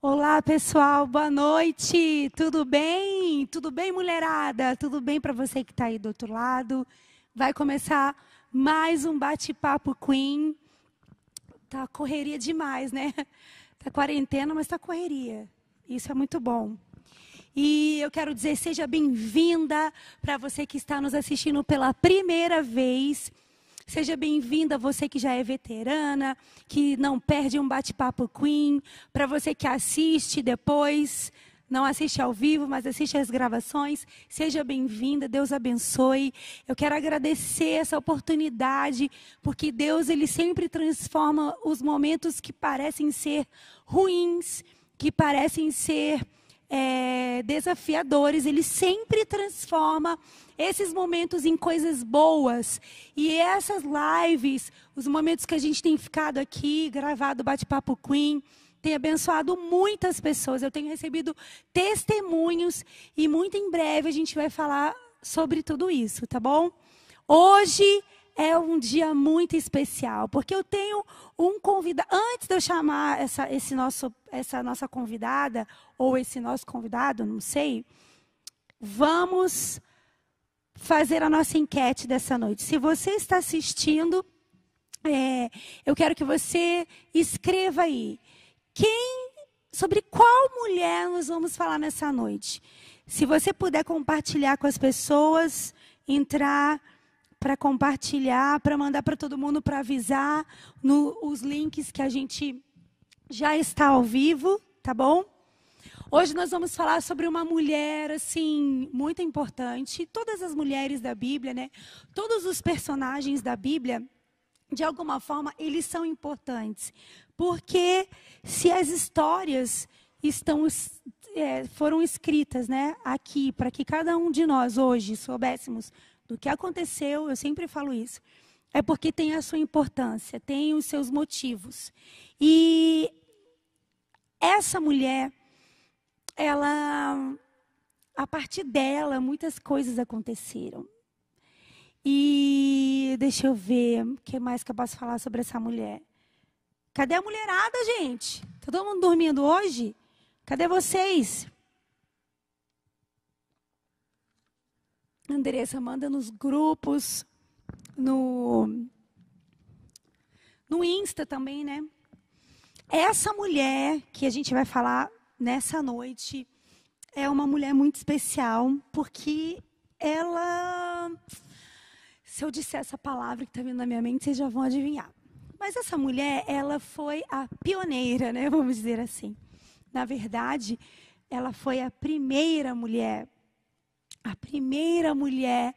Olá, pessoal, boa noite. Tudo bem? Tudo bem, mulherada? Tudo bem para você que está aí do outro lado? Vai começar mais um bate-papo Queen. Tá correria demais, né? Tá quarentena, mas tá correria. Isso é muito bom. E eu quero dizer seja bem-vinda para você que está nos assistindo pela primeira vez. Seja bem-vinda você que já é veterana, que não perde um bate-papo Queen, para você que assiste depois, não assiste ao vivo, mas assiste às gravações. Seja bem-vinda, Deus abençoe. Eu quero agradecer essa oportunidade, porque Deus ele sempre transforma os momentos que parecem ser ruins, que parecem ser é, desafiadores, ele sempre transforma esses momentos em coisas boas. E essas lives, os momentos que a gente tem ficado aqui, gravado Bate-Papo Queen, tem abençoado muitas pessoas. Eu tenho recebido testemunhos e muito em breve a gente vai falar sobre tudo isso, tá bom? Hoje é um dia muito especial, porque eu tenho um convidado. Antes de eu chamar essa, esse nosso, essa nossa convidada, ou esse nosso convidado, não sei, vamos fazer a nossa enquete dessa noite. Se você está assistindo, é, eu quero que você escreva aí. Quem, sobre qual mulher nós vamos falar nessa noite? Se você puder compartilhar com as pessoas, entrar para compartilhar, para mandar para todo mundo, para avisar no, os links que a gente já está ao vivo, tá bom? Hoje nós vamos falar sobre uma mulher, assim, muito importante. Todas as mulheres da Bíblia, né? Todos os personagens da Bíblia, de alguma forma, eles são importantes. Porque se as histórias estão, é, foram escritas, né? Aqui, para que cada um de nós hoje soubéssemos do que aconteceu, eu sempre falo isso, é porque tem a sua importância, tem os seus motivos. E essa mulher, ela, a partir dela, muitas coisas aconteceram. E deixa eu ver o que mais que eu posso falar sobre essa mulher. Cadê a mulherada, gente? Tá todo mundo dormindo hoje? Cadê vocês? Andressa, manda nos grupos, no, no Insta também, né? Essa mulher que a gente vai falar nessa noite é uma mulher muito especial, porque ela. Se eu disser essa palavra que está vindo na minha mente, vocês já vão adivinhar. Mas essa mulher, ela foi a pioneira, né? Vamos dizer assim. Na verdade, ela foi a primeira mulher a primeira mulher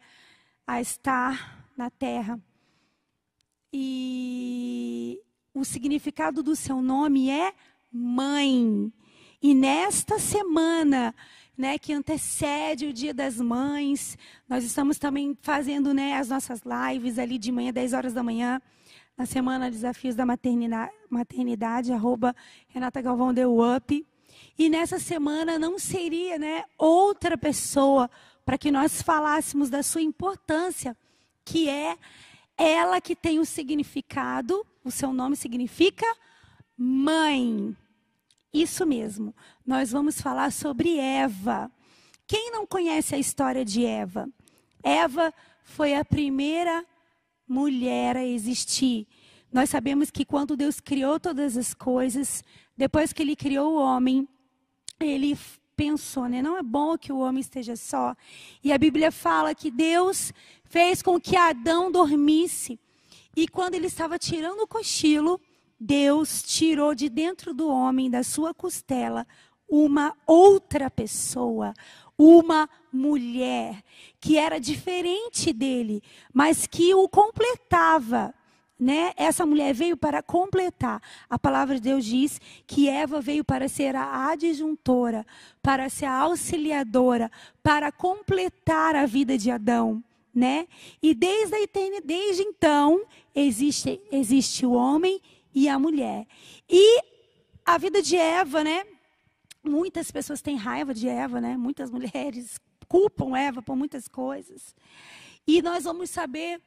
a estar na terra. E o significado do seu nome é mãe. E nesta semana, né, que antecede o Dia das Mães, nós estamos também fazendo, né, as nossas lives ali de manhã, 10 horas da manhã, na semana Desafios da Maternidade, maternidade arroba Renata Galvão deu up. E nessa semana não seria, né, outra pessoa para que nós falássemos da sua importância, que é ela que tem o significado, o seu nome significa mãe. Isso mesmo. Nós vamos falar sobre Eva. Quem não conhece a história de Eva? Eva foi a primeira mulher a existir. Nós sabemos que quando Deus criou todas as coisas, depois que ele criou o homem, ele pensou, né? Não é bom que o homem esteja só. E a Bíblia fala que Deus fez com que Adão dormisse. E quando ele estava tirando o cochilo, Deus tirou de dentro do homem, da sua costela, uma outra pessoa, uma mulher, que era diferente dele, mas que o completava né? Essa mulher veio para completar. A palavra de Deus diz que Eva veio para ser a adjuntora, para ser a auxiliadora, para completar a vida de Adão. Né? E desde a eternidade, desde então, existe, existe o homem e a mulher. E a vida de Eva, né? Muitas pessoas têm raiva de Eva, né? Muitas mulheres culpam Eva por muitas coisas. E nós vamos saber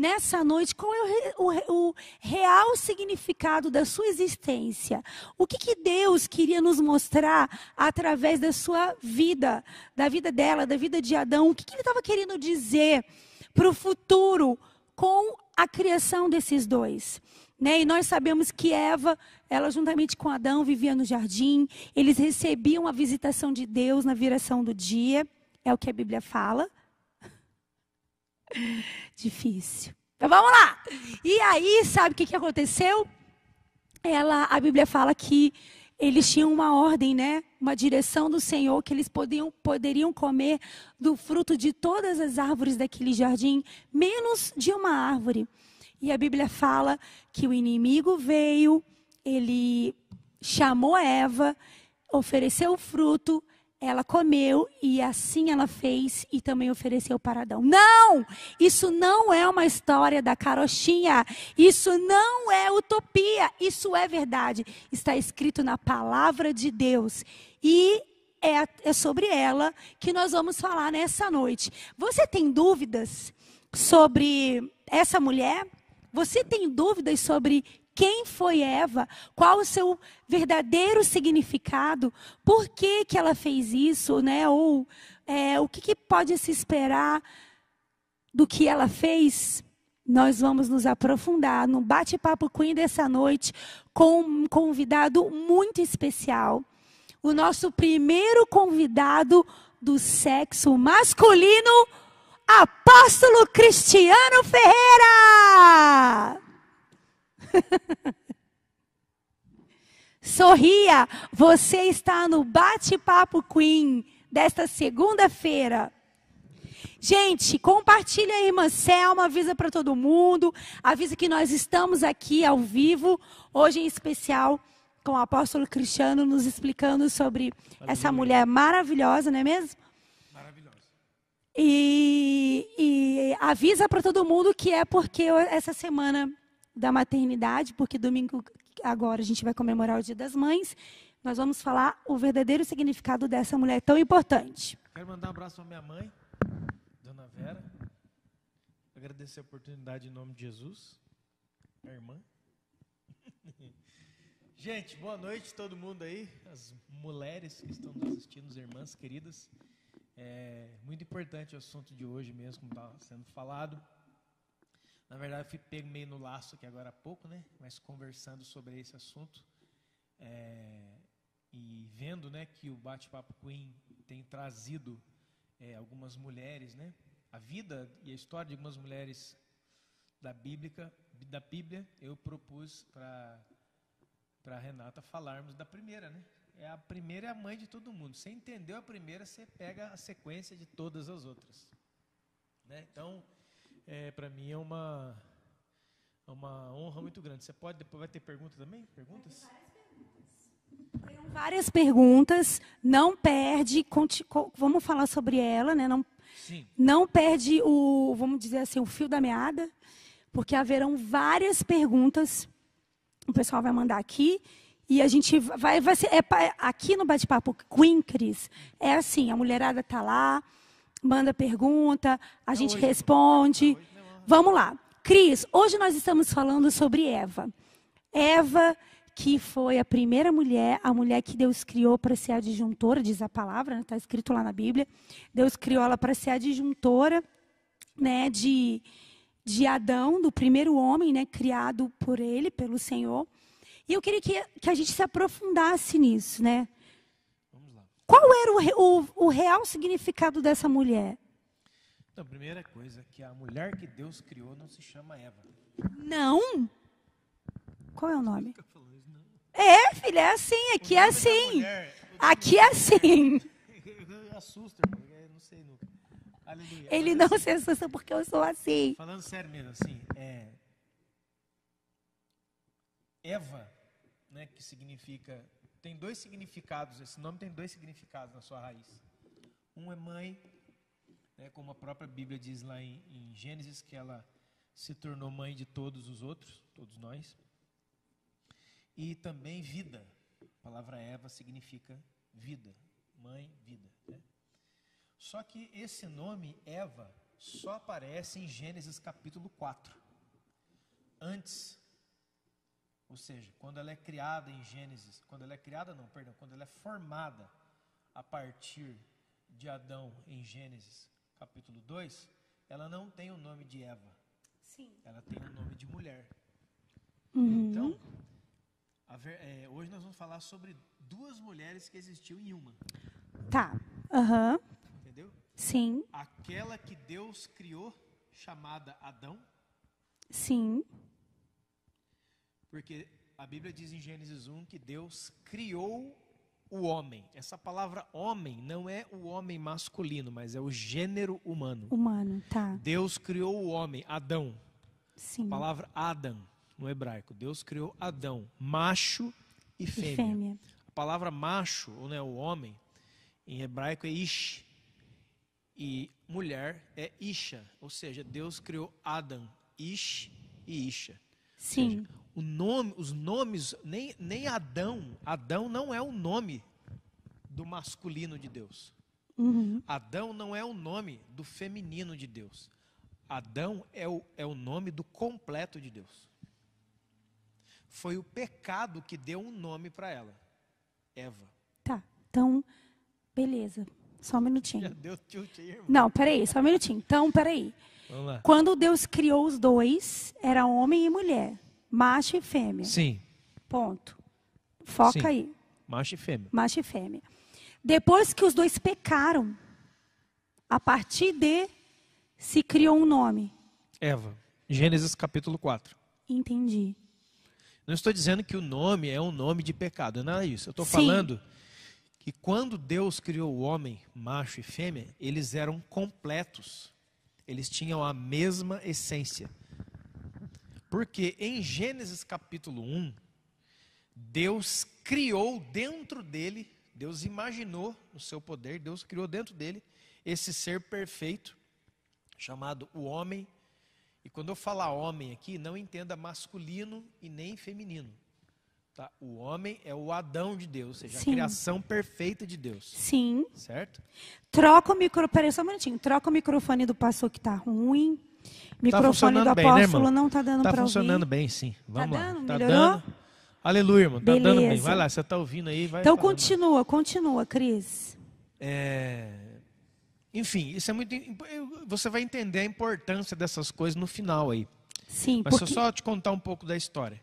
nessa noite qual é o, o, o real significado da sua existência. O que, que Deus queria nos mostrar através da sua vida, da vida dela, da vida de Adão? O que, que ele estava querendo dizer para o futuro com a criação desses dois? Né? E nós sabemos que Eva, ela juntamente com Adão vivia no jardim, eles recebiam a visitação de Deus na viração do dia, é o que a Bíblia fala. Difícil. Mas então, vamos lá. E aí, sabe o que, que aconteceu? Ela, a Bíblia fala que eles tinham uma ordem, né? Uma direção do Senhor que eles podiam, poderiam comer do fruto de todas as árvores daquele jardim, menos de uma árvore. E a Bíblia fala que o inimigo veio, ele chamou Eva, ofereceu o fruto, ela comeu e assim ela fez e também ofereceu para Adão. Não! Isso não é uma história da carochinha. Isso não é utopia. Isso é verdade. Está escrito na palavra de Deus. E é, é sobre ela que nós vamos falar nessa noite. Você tem dúvidas sobre essa mulher? Você tem dúvidas sobre quem foi Eva, qual o seu verdadeiro significado, por que, que ela fez isso, né? Ou é, o que, que pode se esperar do que ela fez? Nós vamos nos aprofundar no bate-papo Queen dessa noite com um convidado muito especial. O nosso primeiro convidado do sexo masculino, Apóstolo Cristiano Ferreira! Sorria, você está no Bate-Papo Queen desta segunda-feira. Gente, compartilha aí, irmã Selma, avisa para todo mundo, avisa que nós estamos aqui ao vivo, hoje em especial com o apóstolo Cristiano nos explicando sobre essa mulher maravilhosa, não é mesmo? Maravilhosa. E, e avisa para todo mundo que é porque essa semana da maternidade, porque domingo agora a gente vai comemorar o Dia das Mães. Nós vamos falar o verdadeiro significado dessa mulher tão importante. Quero mandar um abraço à minha mãe, Dona Vera. Agradecer a oportunidade em nome de Jesus, minha irmã. Gente, boa noite todo mundo aí, as mulheres que estão nos assistindo, as irmãs queridas. É muito importante o assunto de hoje mesmo, como está sendo falado. Na verdade, eu fui pego meio no laço aqui agora há pouco, né? Mas conversando sobre esse assunto é, e vendo, né, que o bate-papo Queen tem trazido é, algumas mulheres, né? A vida e a história de algumas mulheres da Bíblia, da Bíblia, eu propus para para Renata falarmos da primeira, né? É a primeira é a mãe de todo mundo. Você entendeu a primeira, você pega a sequência de todas as outras, né? Então é, para mim é uma, é uma honra muito grande. Você pode, depois vai ter pergunta também? Perguntas? várias perguntas, não perde, vamos falar sobre ela, né? Não, Sim. não perde o, vamos dizer assim, o fio da meada, porque haverão várias perguntas. O pessoal vai mandar aqui e a gente vai, vai ser, é, aqui no bate-papo Queen Cris, é assim, a mulherada tá lá, manda pergunta, a gente responde. Vamos lá. Cris, hoje nós estamos falando sobre Eva. Eva, que foi a primeira mulher, a mulher que Deus criou para ser adjuntora, diz a palavra, está né? Tá escrito lá na Bíblia. Deus criou ela para ser adjuntora né, de, de Adão, do primeiro homem né, criado por ele, pelo Senhor. E eu queria que, que a gente se aprofundasse nisso, né? Qual era o, o, o real significado dessa mulher? Então, a primeira coisa, que a mulher que Deus criou não se chama Eva. Não? Qual é o nome? É, filha, é assim, aqui é assim. Aqui é assim. Assusta, não sei nunca. Ele não se assusta porque eu sou assim. Falando sério mesmo, assim, é, Eva, né, que significa tem dois significados, esse nome tem dois significados na sua raiz. Um é mãe, né, como a própria Bíblia diz lá em, em Gênesis, que ela se tornou mãe de todos os outros, todos nós. E também vida. A palavra Eva significa vida, mãe, vida. Né? Só que esse nome, Eva, só aparece em Gênesis capítulo 4. Antes ou seja, quando ela é criada em Gênesis, quando ela é criada, não, perdão, quando ela é formada a partir de Adão em Gênesis capítulo 2, ela não tem o nome de Eva. Sim. Ela tem o nome de mulher. Uhum. Então, ver, é, hoje nós vamos falar sobre duas mulheres que existiam em uma. Tá. Aham. Uhum. Entendeu? Sim. Aquela que Deus criou, chamada Adão. Sim. Porque a Bíblia diz em Gênesis 1 que Deus criou o homem. Essa palavra homem não é o homem masculino, mas é o gênero humano. Humano, tá. Deus criou o homem, Adão. Sim. A palavra Adam no hebraico. Deus criou Adão, macho e fêmea. E fêmea. A palavra macho, ou né, o homem, em hebraico é ish. E mulher é isha, ou seja, Deus criou Adam, ish e isha. Sim. Seja, o nome, os nomes, nem, nem Adão, Adão não é o nome do masculino de Deus. Uhum. Adão não é o nome do feminino de Deus. Adão é o, é o nome do completo de Deus. Foi o pecado que deu um nome para ela, Eva. Tá, então, beleza. Só um minutinho. Já deu irmão. Não, peraí, só um minutinho. Então, peraí. Vamos lá. Quando Deus criou os dois, era homem e mulher. Macho e fêmea. Sim. Ponto. Foca Sim. aí. Macho e fêmea. Macho e fêmea. Depois que os dois pecaram, a partir de se criou um nome. Eva. Gênesis capítulo 4. Entendi. Não estou dizendo que o nome é um nome de pecado, não é isso. Eu estou Sim. falando que quando Deus criou o homem, macho e fêmea, eles eram completos. Eles tinham a mesma essência. Porque em Gênesis capítulo 1, Deus criou dentro dele, Deus imaginou no seu poder, Deus criou dentro dele esse ser perfeito, chamado o homem. E quando eu falar homem aqui, não entenda masculino e nem feminino. Tá? O homem é o Adão de Deus, ou seja, Sim. a criação perfeita de Deus. Sim. Certo? Troca o microfone. Peraí, só um minutinho. Troca o microfone do pastor que está ruim. Tá Microfone tá do apóstolo bem, né, não está dando tá para ouvir. Está funcionando bem, sim. Tá Vamos tá lá. Dando? Tá Melhorou? dando? Aleluia, irmão. Beleza. Tá dando bem. Vai lá, você está ouvindo aí. Vai então falando. continua, continua, Cris. É... Enfim, isso é muito. Você vai entender a importância dessas coisas no final aí. Sim. Mas porque... só te contar um pouco da história.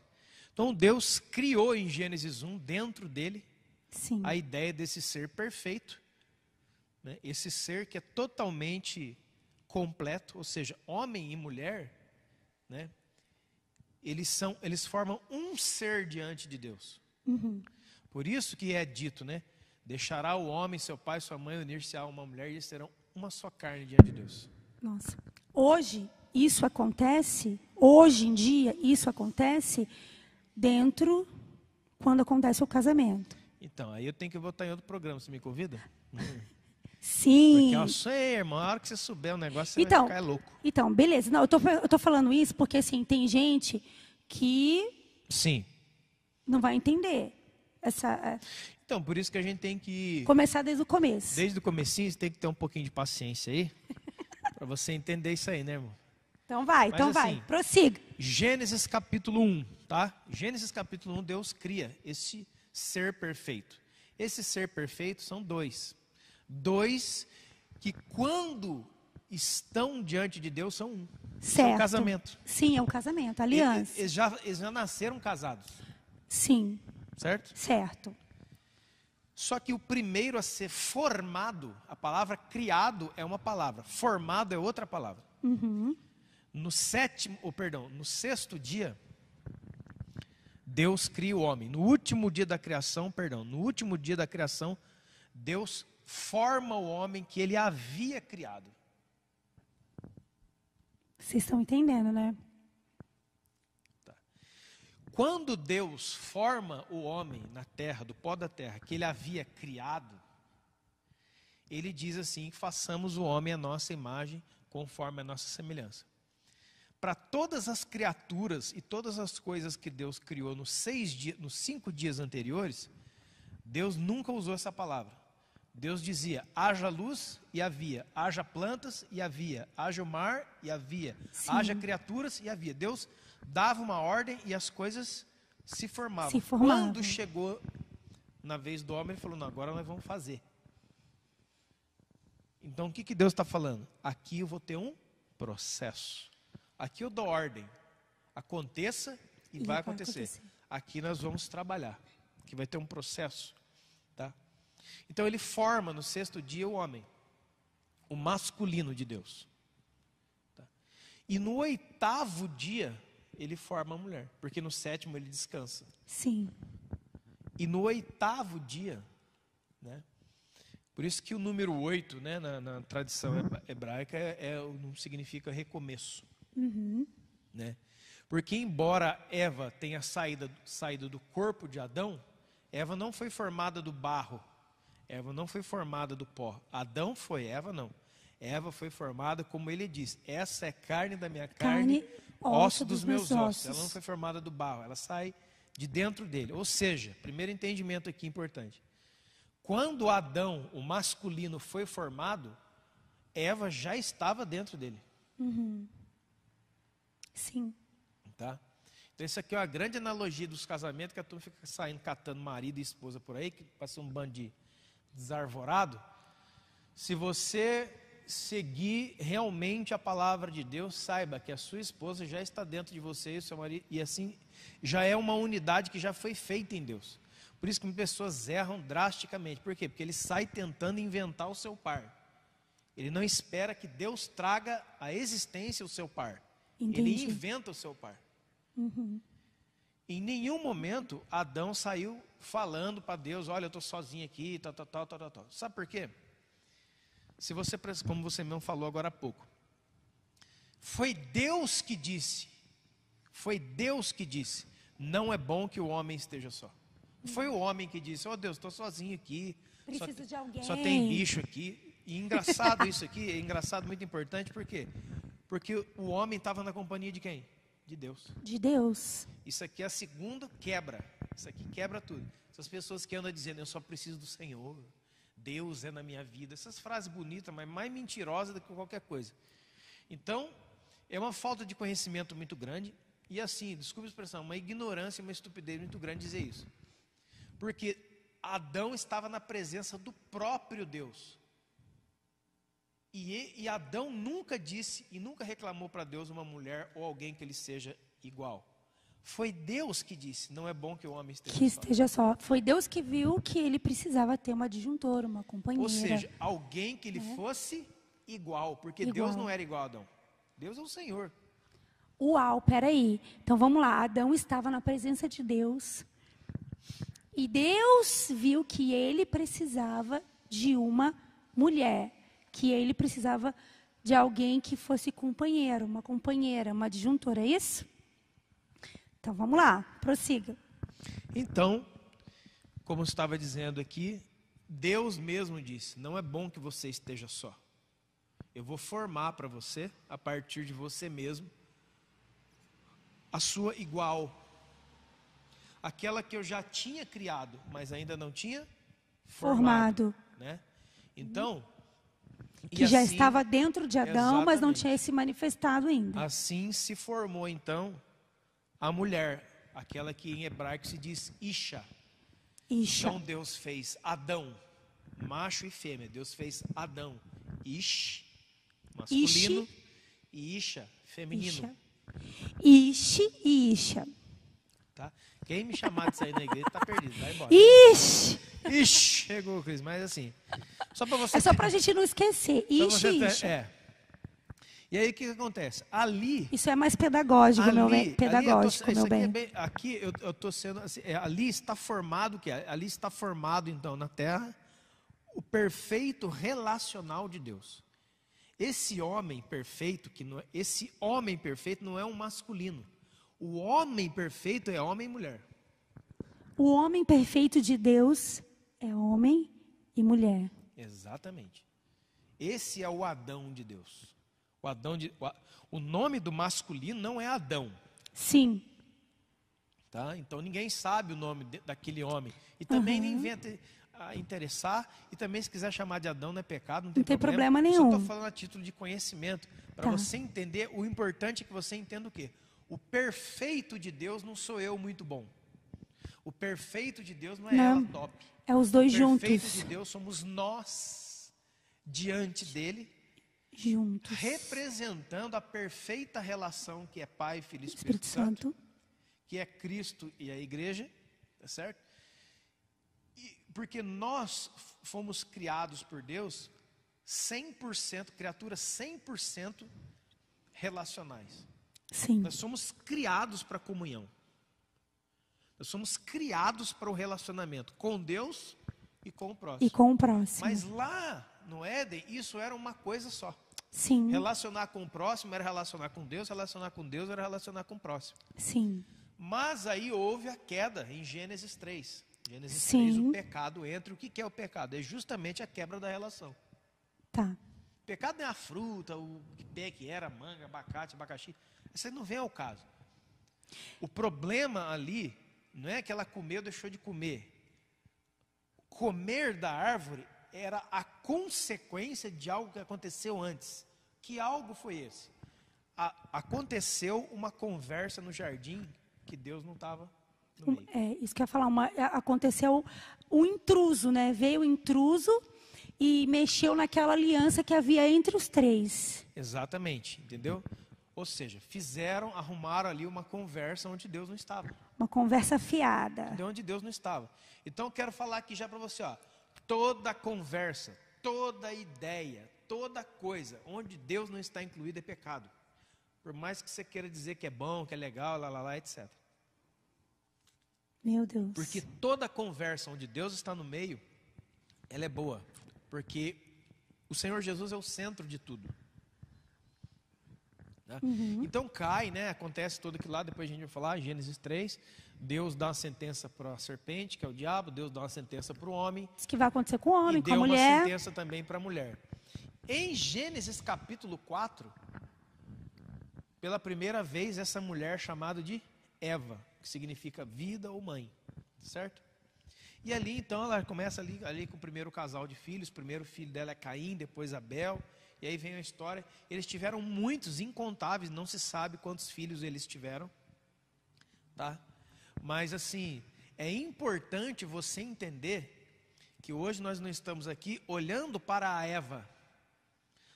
Então Deus criou em Gênesis 1, dentro dele, Sim. a ideia desse ser perfeito. Né? Esse ser que é totalmente completo, ou seja, homem e mulher, né? Eles são, eles formam um ser diante de Deus. Uhum. Por isso que é dito, né? Deixará o homem, seu pai, sua mãe, unir-se a uma mulher e eles serão uma só carne diante de Deus. Nossa. Hoje isso acontece, hoje em dia isso acontece dentro quando acontece o casamento. Então, aí eu tenho que voltar em outro programa, você me convida? Sim. Porque eu sei, é irmão, a hora que você souber o negócio, você então, vai ficar louco. Então, beleza. Não, eu tô, eu tô falando isso porque, assim, tem gente que... Sim. Não vai entender essa... É, então, por isso que a gente tem que... Começar desde o começo. Desde o comecinho, você tem que ter um pouquinho de paciência aí, para você entender isso aí, né, irmão? Então vai, Mas, então assim, vai, prossiga. Gênesis capítulo 1, tá? Gênesis capítulo 1, Deus cria esse ser perfeito. Esse ser perfeito são dois. Dois, que quando estão diante de Deus são um. Certo. É um casamento. Sim, é um casamento, aliança. Eles, eles, já, eles já nasceram casados. Sim. Certo? Certo. Só que o primeiro a ser formado, a palavra criado é uma palavra, formado é outra palavra. Uhum. No sétimo, ou oh, perdão, no sexto dia, Deus cria o homem. No último dia da criação, perdão, no último dia da criação, Deus forma o homem que ele havia criado. Vocês estão entendendo, né? Tá. Quando Deus forma o homem na terra, do pó da terra, que ele havia criado, ele diz assim: façamos o homem a nossa imagem, conforme a nossa semelhança. Para todas as criaturas e todas as coisas que Deus criou nos, seis dias, nos cinco dias anteriores, Deus nunca usou essa palavra. Deus dizia: haja luz e havia, haja plantas e havia, haja o mar e havia, Sim. haja criaturas e havia. Deus dava uma ordem e as coisas se formavam. Se formavam. Quando chegou na vez do homem, ele falou: não, agora nós vamos fazer. Então o que, que Deus está falando? Aqui eu vou ter um processo. Aqui eu dou ordem. Aconteça e, e vai, vai acontecer. acontecer. Aqui nós vamos trabalhar. Que vai ter um processo então ele forma no sexto dia o homem, o masculino de Deus. Tá? E no oitavo dia ele forma a mulher, porque no sétimo ele descansa. Sim. E no oitavo dia, né? Por isso que o número oito, né, na, na tradição hebraica, é, é, não significa recomeço, uhum. né? Porque embora Eva tenha saída saído do corpo de Adão, Eva não foi formada do barro, Eva não foi formada do pó. Adão foi, Eva não. Eva foi formada, como ele diz, essa é carne da minha carne, carne osso dos, dos meus ossos. ossos. Ela não foi formada do barro, ela sai de dentro dele. Ou seja, primeiro entendimento aqui importante. Quando Adão, o masculino, foi formado, Eva já estava dentro dele. Uhum. Sim. Tá? Então, isso aqui é uma grande analogia dos casamentos que a turma fica saindo catando marido e esposa por aí, que passa um bando de desarvorado, se você seguir realmente a palavra de Deus, saiba que a sua esposa já está dentro de você e seu marido, e assim já é uma unidade que já foi feita em Deus. Por isso que pessoas erram drasticamente. Por quê? Porque ele sai tentando inventar o seu par. Ele não espera que Deus traga à existência o seu par. Entendi. Ele inventa o seu par. Uhum. Em nenhum momento Adão saiu falando para Deus: olha, eu estou sozinho aqui, tal, tal, tal, tal, tal. Sabe por quê? Se você, como você mesmo falou agora há pouco, foi Deus que disse, foi Deus que disse, não é bom que o homem esteja só. Foi o homem que disse: oh Deus, estou sozinho aqui, preciso só, de alguém. Só tem bicho aqui. E engraçado isso aqui, é engraçado, muito importante, por quê? Porque o homem estava na companhia de quem? De Deus. De Deus. Isso aqui é a segunda quebra isso aqui quebra tudo. Essas pessoas que andam dizendo, eu só preciso do Senhor, Deus é na minha vida. Essas frases bonitas, mas mais mentirosas do que qualquer coisa. Então, é uma falta de conhecimento muito grande. E assim, desculpe a expressão, uma ignorância, uma estupidez muito grande dizer isso. Porque Adão estava na presença do próprio Deus. E, e Adão nunca disse e nunca reclamou para Deus uma mulher ou alguém que ele seja igual. Foi Deus que disse: não é bom que o homem esteja, que esteja só. só. Foi Deus que viu que ele precisava ter uma adjuntora, uma companheira. Ou seja, alguém que ele é. fosse igual, porque igual. Deus não era igual a Adão. Deus é o Senhor. Uau, peraí. Então vamos lá. Adão estava na presença de Deus. E Deus viu que ele precisava de uma mulher, que ele precisava de alguém que fosse companheiro, uma companheira, uma adjuntora, é isso? Então vamos lá, prossiga. Então, como estava dizendo aqui, Deus mesmo disse: não é bom que você esteja só. Eu vou formar para você, a partir de você mesmo, a sua igual. Aquela que eu já tinha criado, mas ainda não tinha formado. formado. Né? Então. Que já assim, estava dentro de Adão, mas não tinha se manifestado ainda. Assim se formou, então, a mulher, aquela que em hebraico se diz Isha. Isha. Então Deus fez Adão, macho e fêmea. Deus fez Adão, Ish, masculino, Ishi. e Isha, feminino. Ish e Isha. Tá? Quem me chamar de sair da igreja está perdido, vai embora. Ish! Ish! Chegou, Cris, mas assim. Só para você. É só para a gente não esquecer. Ish, ter, ish. É, e aí o que, que, acontece? Ali. Isso é mais pedagógico, ali, meu bem. Pedagógico, tô, meu aqui é bem. É bem. Aqui eu estou sendo. Assim, é, ali está formado o que? Ali está formado, então, na terra, o perfeito relacional de Deus. Esse homem perfeito, que não, é, esse homem perfeito não é um masculino. O homem perfeito é homem e mulher. O homem perfeito de Deus é homem e mulher. Exatamente. Esse é o Adão de Deus. O, Adão de, o, o nome do masculino não é Adão. Sim. Tá? Então ninguém sabe o nome de, daquele homem. E também uhum. nem inventa a interessar. E também se quiser chamar de Adão não é pecado, não tem, não tem problema. problema nenhum. Só estou falando a título de conhecimento. Para tá. você entender, o importante é que você entenda o quê? O perfeito de Deus não sou eu muito bom. O perfeito de Deus não é não. ela top. É os dois juntos. O perfeito juntos. de Deus somos nós diante dele juntos, representando a perfeita relação que é Pai, Filho e Espírito, Espírito Santo, Santo, que é Cristo e a Igreja, tá certo? E, porque nós fomos criados por Deus 100%, criaturas 100% relacionais. Sim. Nós somos criados para comunhão. Nós somos criados para o relacionamento com Deus e com o próximo. E com o próximo. Mas lá no Éden, isso era uma coisa só. Sim. Relacionar com o próximo era relacionar com Deus, relacionar com Deus era relacionar com o próximo. Sim. Mas aí houve a queda em Gênesis 3. Gênesis Sim. 3, o pecado entra. O que, é o pecado? É justamente a quebra da relação. Tá. O pecado não é a fruta, o que pé que era, manga, abacate, abacaxi. Isso não vem ao caso. O problema ali não é que ela comeu, deixou de comer. Comer da árvore era a consequência de algo que aconteceu antes. Que algo foi esse? A, aconteceu uma conversa no jardim que Deus não estava É, isso que eu ia falar. Uma, é, aconteceu o um intruso, né? Veio o intruso e mexeu naquela aliança que havia entre os três. Exatamente, entendeu? Ou seja, fizeram, arrumaram ali uma conversa onde Deus não estava. Uma conversa fiada. De onde Deus não estava. Então, quero falar aqui já para você, ó, toda conversa, toda ideia, toda coisa onde Deus não está incluído é pecado. Por mais que você queira dizer que é bom, que é legal, lá, lá, lá, etc. Meu Deus. Porque toda conversa onde Deus está no meio, ela é boa. Porque o Senhor Jesus é o centro de tudo. Né? Uhum. Então cai, né? Acontece tudo aquilo lá, depois a gente vai falar, Gênesis 3. Deus dá uma sentença para a serpente, que é o diabo, Deus dá uma sentença para o homem. Diz que vai acontecer com o homem, com a mulher. deu uma sentença também para a mulher. Em Gênesis capítulo 4, pela primeira vez, essa mulher é chamada de Eva, que significa vida ou mãe, certo? E ali então ela começa ali, ali com o primeiro casal de filhos, o primeiro filho dela é Caim, depois Abel, e aí vem a história. Eles tiveram muitos, incontáveis, não se sabe quantos filhos eles tiveram, tá? Mas assim, é importante você entender que hoje nós não estamos aqui olhando para a Eva.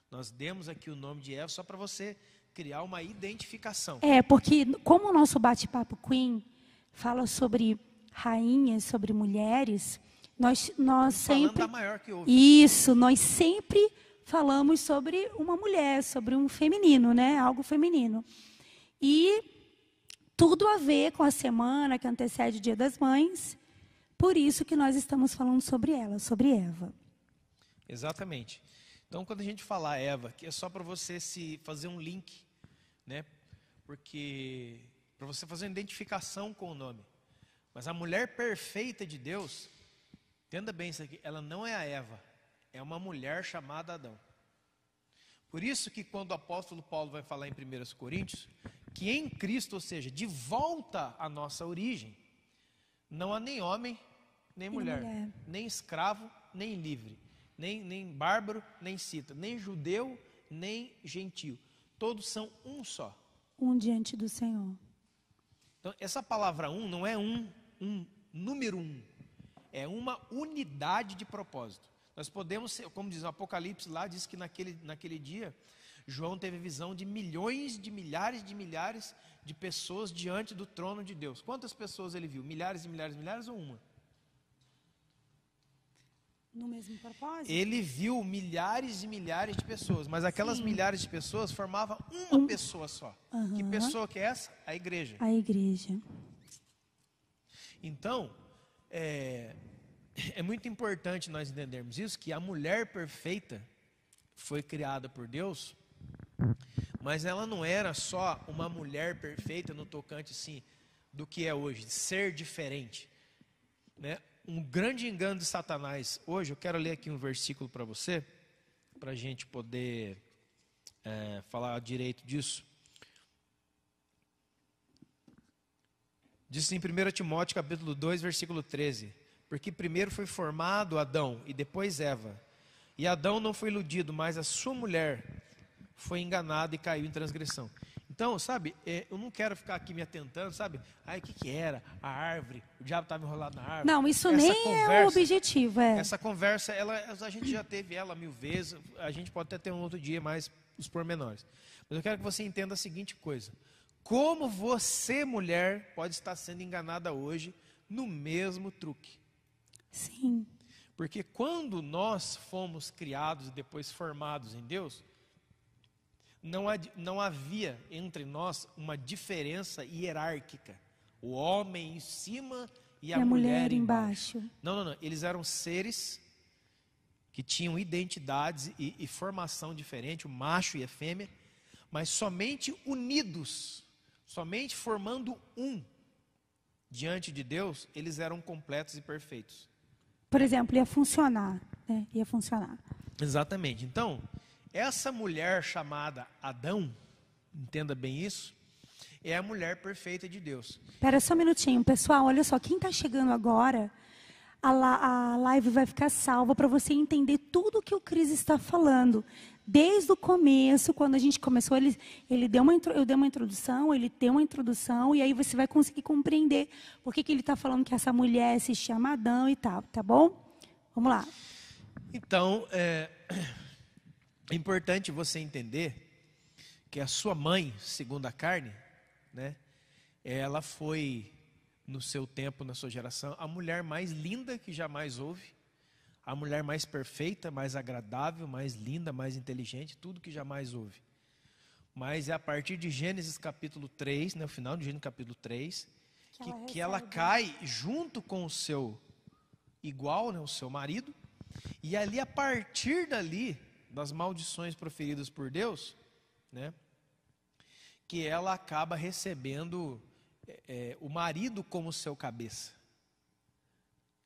Nós demos aqui o nome de Eva só para você criar uma identificação. É, porque como o nosso bate-papo Queen fala sobre rainhas, sobre mulheres, nós nós sempre Isso, nós sempre falamos sobre uma mulher, sobre um feminino, né? Algo feminino. E tudo a ver com a semana que antecede o Dia das Mães. Por isso que nós estamos falando sobre ela, sobre Eva. Exatamente. Então, quando a gente falar Eva, que é só para você se fazer um link, né? Porque para você fazer uma identificação com o nome. Mas a mulher perfeita de Deus, entenda bem isso aqui, ela não é a Eva, é uma mulher chamada Adão. Por isso que quando o apóstolo Paulo vai falar em 1 Coríntios, que em Cristo, ou seja, de volta à nossa origem, não há nem homem, nem mulher, mulher, nem escravo, nem livre, nem, nem bárbaro, nem cita, nem judeu, nem gentil. Todos são um só. Um diante do Senhor. Então, essa palavra um não é um, um, número um. É uma unidade de propósito. Nós podemos, como diz o Apocalipse lá, diz que naquele, naquele dia João teve visão de milhões de milhares de milhares de pessoas diante do trono de Deus. Quantas pessoas ele viu? Milhares e milhares e milhares ou uma? No mesmo propósito? Ele viu milhares e milhares de pessoas, mas aquelas Sim. milhares de pessoas formavam uma um... pessoa só. Uhum. Que pessoa que é essa? A igreja. A igreja. Então, é, é muito importante nós entendermos isso, que a mulher perfeita foi criada por Deus mas ela não era só uma mulher perfeita no tocante assim do que é hoje, ser diferente, né? Um grande engano de Satanás. Hoje eu quero ler aqui um versículo para você, para a gente poder é, falar direito disso. Diz em assim, 1 Timóteo capítulo 2, versículo 13. Porque primeiro foi formado Adão e depois Eva. E Adão não foi iludido, mas a sua mulher foi enganado e caiu em transgressão. Então, sabe, é, eu não quero ficar aqui me atentando, sabe? Ai, o que, que era? A árvore, o diabo estava enrolado na árvore. Não, isso essa nem conversa, é o objetivo. É. Essa conversa, ela, a gente já teve ela mil vezes, a gente pode até ter um outro dia mais os pormenores. Mas eu quero que você entenda a seguinte coisa: como você, mulher, pode estar sendo enganada hoje no mesmo truque. Sim. Porque quando nós fomos criados e depois formados em Deus, não, não havia entre nós uma diferença hierárquica. O homem em cima e a, e a mulher, mulher embaixo. embaixo. Não, não, não. Eles eram seres que tinham identidades e, e formação diferente, o macho e a fêmea, mas somente unidos, somente formando um diante de Deus, eles eram completos e perfeitos. Por exemplo, ia funcionar, né? ia funcionar. Exatamente. Então, essa mulher chamada Adão, entenda bem isso, é a mulher perfeita de Deus. Espera só um minutinho, pessoal. Olha só, quem está chegando agora, a, live vai ficar salva para você entender tudo que o Cris está falando. Desde o começo, quando a gente começou, ele, ele deu uma, eu dei uma introdução, ele deu uma introdução, e aí você vai conseguir compreender por que, que ele está falando que essa mulher se chama Adão e tal, tá bom? Vamos lá. Então, é, é importante você entender que a sua mãe, segundo a carne, né, ela foi, no seu tempo, na sua geração, a mulher mais linda que jamais houve, a mulher mais perfeita, mais agradável, mais linda, mais inteligente, tudo que jamais houve. Mas é a partir de Gênesis capítulo 3, né, o final de Gênesis capítulo 3, que, que, ela, que ela cai junto com o seu igual, né, o seu marido, e ali, a partir dali, das maldições proferidas por Deus, né? Que ela acaba recebendo é, é, o marido como seu cabeça,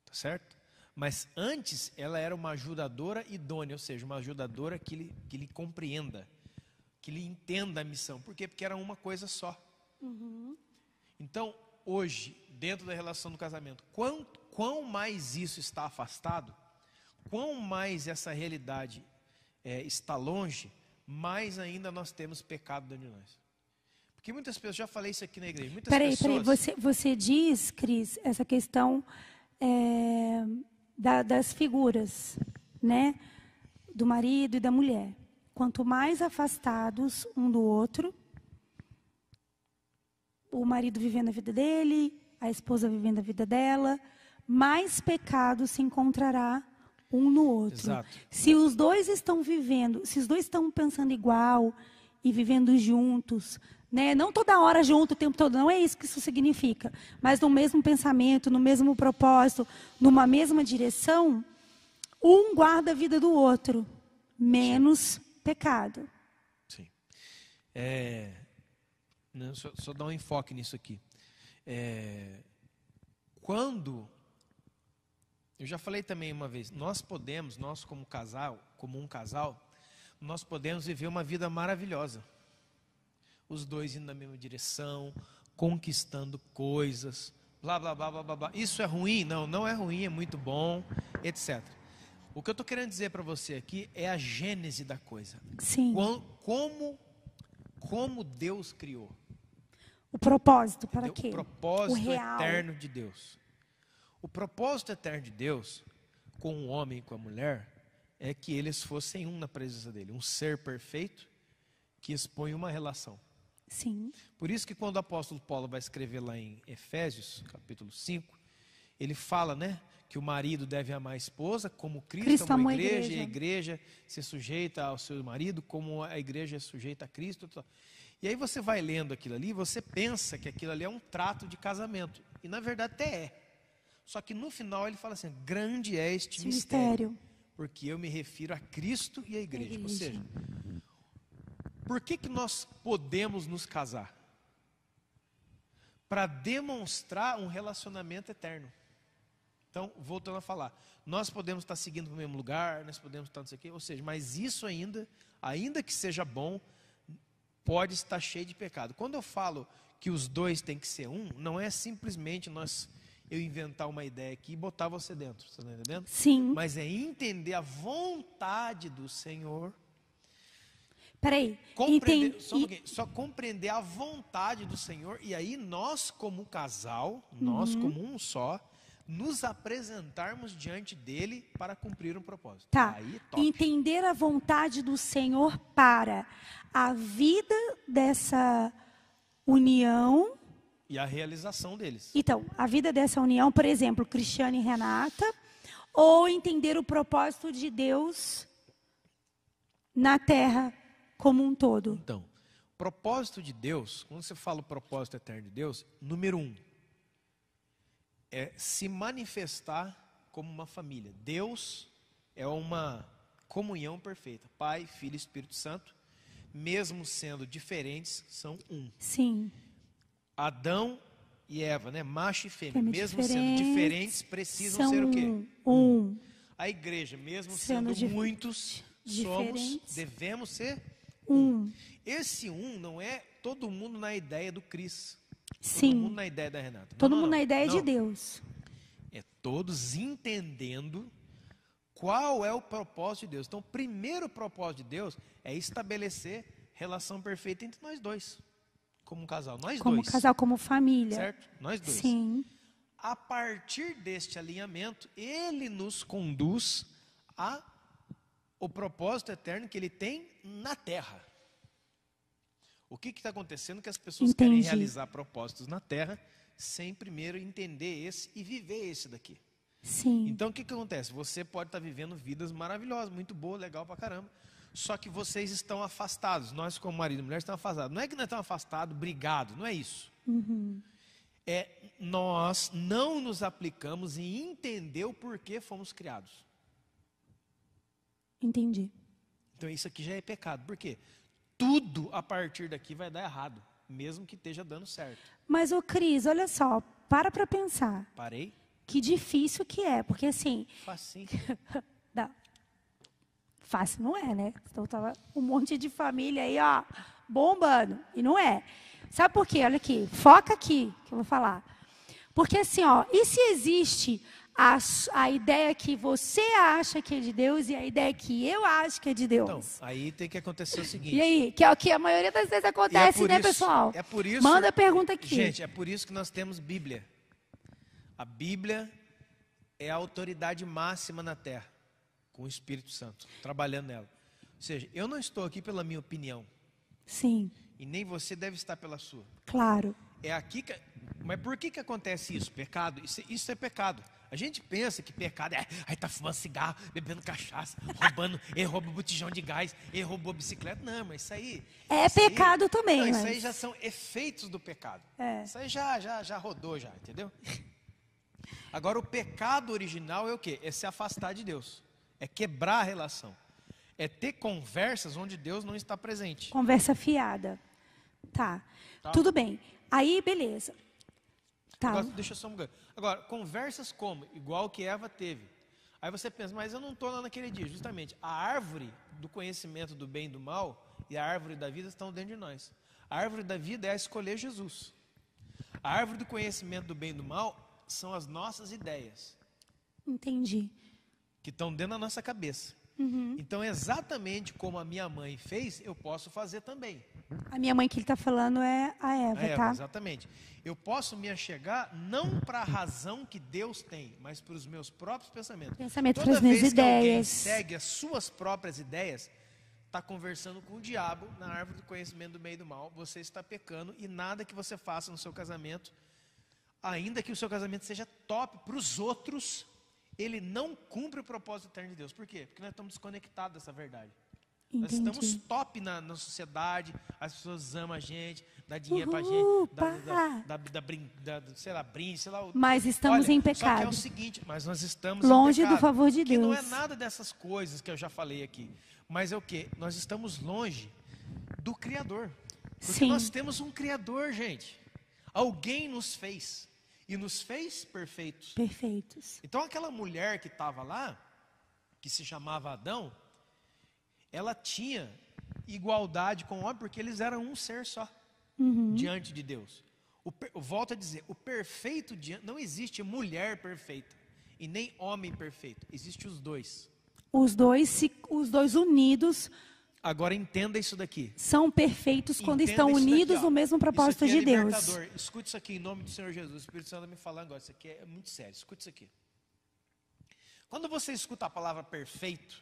tá certo? Mas antes ela era uma ajudadora idônea, ou seja, uma ajudadora que lhe, que lhe compreenda, que lhe entenda a missão. Por quê? Porque era uma coisa só. Uhum. Então, hoje, dentro da relação do casamento, quanto, quão mais isso está afastado, quão mais essa realidade é, está longe, mais ainda nós temos pecado dentro de nós. Porque muitas pessoas, já falei isso aqui na igreja, muitas peraí, pessoas... Peraí, você, você diz, Cris, essa questão é, da, das figuras, né? Do marido e da mulher. Quanto mais afastados um do outro, o marido vivendo a vida dele, a esposa vivendo a vida dela, mais pecado se encontrará um no outro. Exato. Se os dois estão vivendo, se os dois estão pensando igual e vivendo juntos, né? Não toda hora junto o tempo todo, não é isso que isso significa, mas no mesmo pensamento, no mesmo propósito, numa mesma direção, um guarda a vida do outro, menos Sim. pecado. Sim. É... só, só dar um enfoque nisso aqui. É... Quando eu já falei também uma vez, nós podemos, nós como casal, como um casal, nós podemos viver uma vida maravilhosa. Os dois indo na mesma direção, conquistando coisas, blá blá blá blá blá. blá. Isso é ruim? Não, não é ruim, é muito bom, etc. O que eu estou querendo dizer para você aqui é a gênese da coisa. Sim. Como, como Deus criou. O propósito para Entendeu? quê? O propósito o eterno de Deus. O propósito eterno de Deus com o homem e com a mulher é que eles fossem um na presença dele, um ser perfeito que expõe uma relação. Sim. Por isso que quando o apóstolo Paulo vai escrever lá em Efésios, capítulo 5, ele fala, né, que o marido deve amar a esposa como Cristo, Cristo ama a igreja, igreja, e a igreja se sujeita ao seu marido como a igreja é sujeita a Cristo. E aí você vai lendo aquilo ali, você pensa que aquilo ali é um trato de casamento, e na verdade até é. Só que no final ele fala assim: grande é este mistério, mistério. Porque eu me refiro a Cristo e à igreja. igreja. É ou seja, por que, que nós podemos nos casar? Para demonstrar um relacionamento eterno. Então, voltando a falar, nós podemos estar seguindo para o mesmo lugar, nós podemos estar não sei o quê, ou seja, mas isso ainda, ainda que seja bom, pode estar cheio de pecado. Quando eu falo que os dois têm que ser um, não é simplesmente nós eu inventar uma ideia aqui e botar você dentro. Você está entendendo? Sim. Mas é entender a vontade do Senhor. Peraí. Compreender, só, um só compreender a vontade do Senhor. E aí nós, como casal, nós, uhum. como um só, nos apresentarmos diante dele para cumprir um propósito. Tá. Aí, Entender a vontade do Senhor para a vida dessa união e a realização deles. Então, a vida dessa união, por exemplo, Cristiane e Renata, ou entender o propósito de Deus na terra como um todo. Então, propósito de Deus, quando você fala o propósito eterno de Deus, número um, é se manifestar como uma família. Deus é uma comunhão perfeita. Pai, Filho e Espírito Santo, mesmo sendo diferentes, são um. Sim. Adão e Eva, né? Macho e fêmea, Fêmea mesmo diferentes, sendo diferentes, precisam ser o quê? Um. A igreja, mesmo sendo, sendo muitos, somos, devemos ser um. Esse um não é todo mundo na ideia do Cris. Sim. Todo mundo na ideia da Renata. Todo não, mundo não, na ideia não. de Deus. É todos entendendo qual é o propósito de Deus. Então, o primeiro propósito de Deus é estabelecer relação perfeita entre nós dois como um casal, nós como dois. Como casal, como família. Certo? Nós dois. Sim. A partir deste alinhamento, ele nos conduz a o propósito eterno que ele tem na terra. O que está acontecendo que as pessoas Entendi. querem realizar propósitos na terra sem primeiro entender esse e viver esse daqui. Sim. Então o que, que acontece? Você pode estar tá vivendo vidas maravilhosas, muito boa, legal pra caramba só que vocês estão afastados. Nós, como marido e mulher, estamos afastados. Não é que nós estamos afastados, brigados, não é isso. Uhum. É, nós não nos aplicamos em entender o porquê fomos criados. Entendi. Então isso aqui já é pecado. Por quê? Tudo a partir daqui vai dar errado, mesmo que esteja dando certo. Mas o Cris, olha só, para para pensar. Parei. Que difícil que é, porque assim. Facinho. Fácil não é, né? Então tava um monte de família aí, ó, bombando. E não é. Sabe por quê? Olha aqui, foca aqui que eu vou falar. Porque assim, ó, e se existe a, a ideia que você acha que é de Deus e a ideia que eu acho que é de Deus? Então, aí tem que acontecer o seguinte. E aí, que é o que a maioria das vezes é acontece, é né, isso, pessoal? É por isso. Manda pergunta aqui. Gente, é por isso que nós temos Bíblia. A Bíblia é a autoridade máxima na Terra com o Espírito Santo, trabalhando nela. Ou seja, eu não estou aqui pela minha opinião. Sim. E nem você deve estar pela sua. Claro. É aqui que. Mas por que, que acontece isso? Pecado? Isso, isso é pecado. A gente pensa que pecado é. Aí tá fumando cigarro, bebendo cachaça, roubando. errou o botijão de gás, errou roubou bicicleta. Não, mas isso aí. É isso pecado aí, também. Não, mas... Isso aí já são efeitos do pecado. É. Isso aí já, já, já rodou, já, entendeu? Agora, o pecado original é o quê? É se afastar de Deus é quebrar a relação. É ter conversas onde Deus não está presente. Conversa fiada. Tá. tá. Tudo bem. Aí, beleza. Tá. Agora, deixa eu só Agora, conversas como? Igual que Eva teve. Aí você pensa, mas eu não estou lá naquele dia. Justamente, a árvore do conhecimento do bem e do mal e a árvore da vida estão dentro de nós. A árvore da vida é a escolher Jesus. A árvore do conhecimento do bem e do mal são as nossas ideias. Entendi que estão dentro da nossa cabeça. Uhum. Então, exatamente como a minha mãe fez, eu posso fazer também. A minha mãe que ele está falando é a Eva, é a Eva, tá? Exatamente. Eu posso me achegar não para a razão que Deus tem, mas para os meus próprios pensamentos. Pensamento Toda vez que ideias. alguém segue as suas próprias ideias, está conversando com o diabo na árvore do conhecimento do meio e do mal. Você está pecando e nada que você faça no seu casamento, ainda que o seu casamento seja top para os outros, ele não cumpre o propósito eterno de Deus. Por quê? Porque nós estamos desconectados dessa verdade. Entendi. Nós estamos top na, na sociedade, as pessoas amam a gente, dá dinheiro para a gente, dá, dá, dá, brin, dá, sei lá, brinde, sei lá. Mas estamos Olha, em pecado. Só que é o seguinte, mas nós estamos longe pecado, do favor de Deus. Que não é nada dessas coisas que eu já falei aqui. Mas é o que? Nós estamos longe do Criador. Porque Sim. nós temos um Criador, gente. Alguém nos fez e nos fez perfeitos. Perfeitos. Então aquela mulher que estava lá, que se chamava Adão, ela tinha igualdade com o homem porque eles eram um ser só uhum. diante de Deus. O, volto a dizer, o perfeito diante não existe mulher perfeita e nem homem perfeito. Existe os dois. Os dois, se, os dois unidos Agora entenda isso daqui. São perfeitos quando entenda estão unidos daqui, no mesmo propósito é de é Deus. Escute isso aqui em nome do Senhor Jesus. O Espírito Santo tá me falando agora. Isso aqui é muito sério. Escute isso aqui. Quando você escuta a palavra perfeito,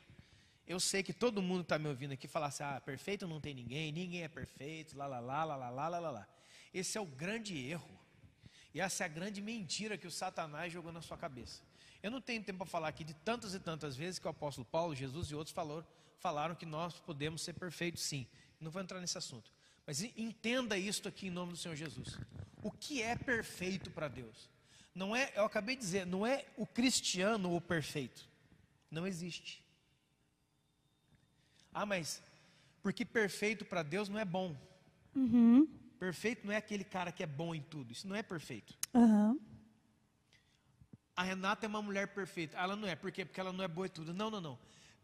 eu sei que todo mundo está me ouvindo aqui falar assim: ah, perfeito não tem ninguém, ninguém é perfeito, lá, lá, lá, lá, lá, lá, lá, lá. Esse é o grande erro. E essa é a grande mentira que o Satanás jogou na sua cabeça. Eu não tenho tempo para falar aqui de tantas e tantas vezes que o apóstolo Paulo, Jesus e outros falaram falaram que nós podemos ser perfeitos sim. Não vou entrar nesse assunto. Mas entenda isto aqui em nome do Senhor Jesus. O que é perfeito para Deus? Não é, eu acabei de dizer, não é o cristiano o perfeito. Não existe. Ah, mas porque perfeito para Deus não é bom. Uhum. Perfeito não é aquele cara que é bom em tudo. Isso não é perfeito. Uhum. A Renata é uma mulher perfeita. Ela não é. Por quê? Porque ela não é boa em tudo. Não, não, não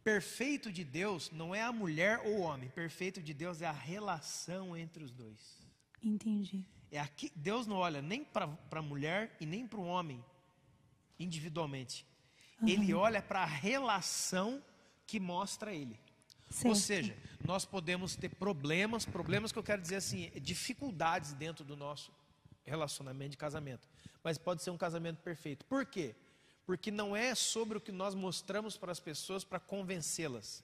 perfeito de Deus não é a mulher ou o homem, perfeito de Deus é a relação entre os dois. Entendi. É aqui, Deus não olha nem para a mulher e nem para o homem individualmente. Uhum. Ele olha para a relação que mostra ele. Certo. Ou seja, nós podemos ter problemas, problemas que eu quero dizer assim, dificuldades dentro do nosso relacionamento de casamento. Mas pode ser um casamento perfeito. Por quê? porque não é sobre o que nós mostramos para as pessoas para convencê-las,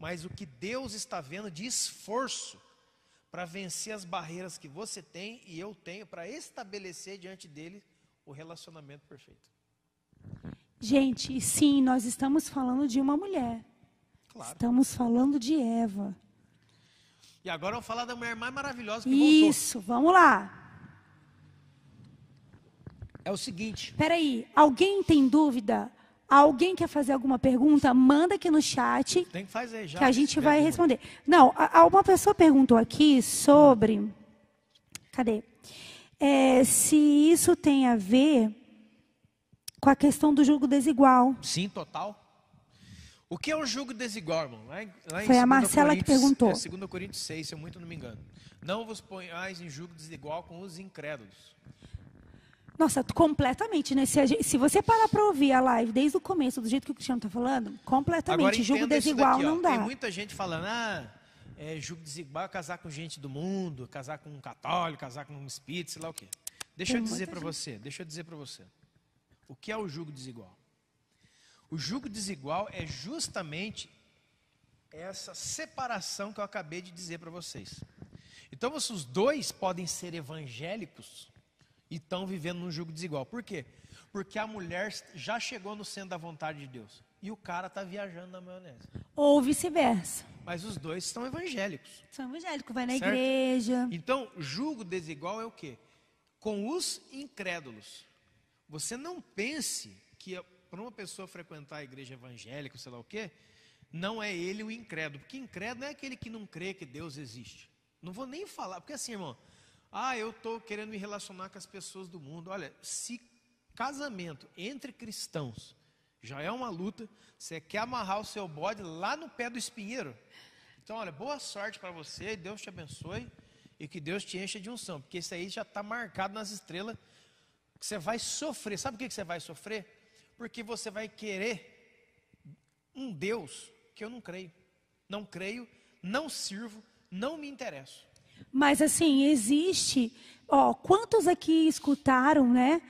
mas o que Deus está vendo de esforço para vencer as barreiras que você tem e eu tenho para estabelecer diante dele o relacionamento perfeito. Gente, sim, nós estamos falando de uma mulher. Claro. Estamos falando de Eva. E agora vamos falar da mulher mais maravilhosa que Isso, voltou. Isso, vamos lá. É o seguinte. Peraí, alguém tem dúvida? Alguém quer fazer alguma pergunta? Manda aqui no chat. Tem que fazer já. Que a né? gente vai pergunta. responder. Não, alguma uma pessoa perguntou aqui sobre. Cadê? É, se isso tem a ver com a questão do julgo desigual. Sim, total. O que é o julgo desigual, irmão? Lá em, lá Foi a Marcela que é perguntou. É 2 Coríntios 6, se eu muito não me engano. Não vos ponhais em julgo desigual com os incrédulos. Nossa, completamente, né? Se, se você parar para ouvir a live desde o começo, do jeito que o Cristiano está falando, completamente. Jogo desigual daqui, não dá. Tem muita gente falando, ah, é, jogo desigual é casar com gente do mundo, casar com um católico, casar com um espírito, sei lá o quê. Deixa tem eu dizer para você, deixa eu dizer para você. O que é o jugo desigual? O jugo desigual é justamente essa separação que eu acabei de dizer para vocês. Então, vocês dois podem ser evangélicos e estão vivendo num jugo desigual. Por quê? Porque a mulher já chegou no centro da vontade de Deus e o cara está viajando na maionese. Ou vice-versa. Mas os dois são evangélicos. São evangélicos, vai na certo? igreja. Então, julgo desigual é o quê? Com os incrédulos. Você não pense que é, para uma pessoa frequentar a igreja evangélica, sei lá o quê, não é ele o incrédulo. Porque incrédulo é aquele que não crê que Deus existe. Não vou nem falar, porque assim, irmão, ah, eu estou querendo me relacionar com as pessoas do mundo. Olha, se casamento entre cristãos já é uma luta, você quer amarrar o seu bode lá no pé do espinheiro. Então, olha, boa sorte para você, Deus te abençoe e que Deus te encha de unção, porque isso aí já está marcado nas estrelas. Que você vai sofrer. Sabe por que você vai sofrer? Porque você vai querer um Deus que eu não creio. Não creio, não sirvo, não me interesso. Mas assim, existe, ó, quantos aqui escutaram, né?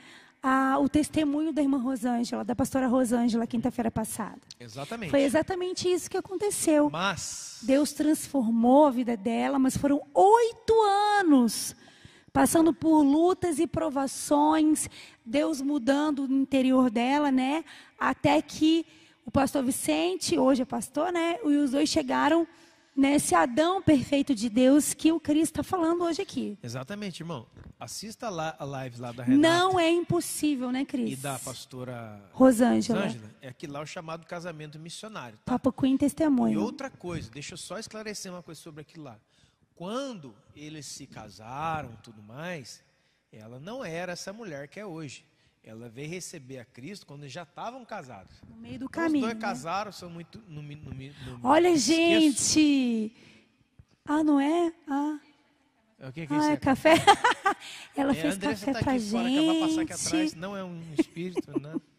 A, o testemunho da irmã Rosângela, da pastora Rosângela, quinta-feira passada. Exatamente. Foi exatamente isso que aconteceu. Mas. Deus transformou a vida dela, mas foram oito anos passando por lutas e provações, Deus mudando o interior dela, né? Até que o pastor Vicente, hoje é pastor, né? E os dois chegaram nesse né, Adão perfeito de Deus que o Cris está falando hoje aqui. Exatamente, irmão. Assista lá a live lá da Renata. Não é impossível, né, Cris? E da pastora Rosângela. Rosângela. É que lá o chamado casamento missionário. Tá? Papo Queen Testemunho. E outra coisa, deixa eu só esclarecer uma coisa sobre aquilo lá. Quando eles se casaram tudo mais, ela não era essa mulher que é hoje. Ela veio receber a Cristo quando eles já estavam casados. No meio do caminho. Os dois né? casaram, né? são muito. No, no, no, Olha, gente! Ah, não é? Ah. É, o que, é Ah, é café? ela é, fez café tá pra gente. Fora, que vai passar aqui atrás, não é um espírito, né?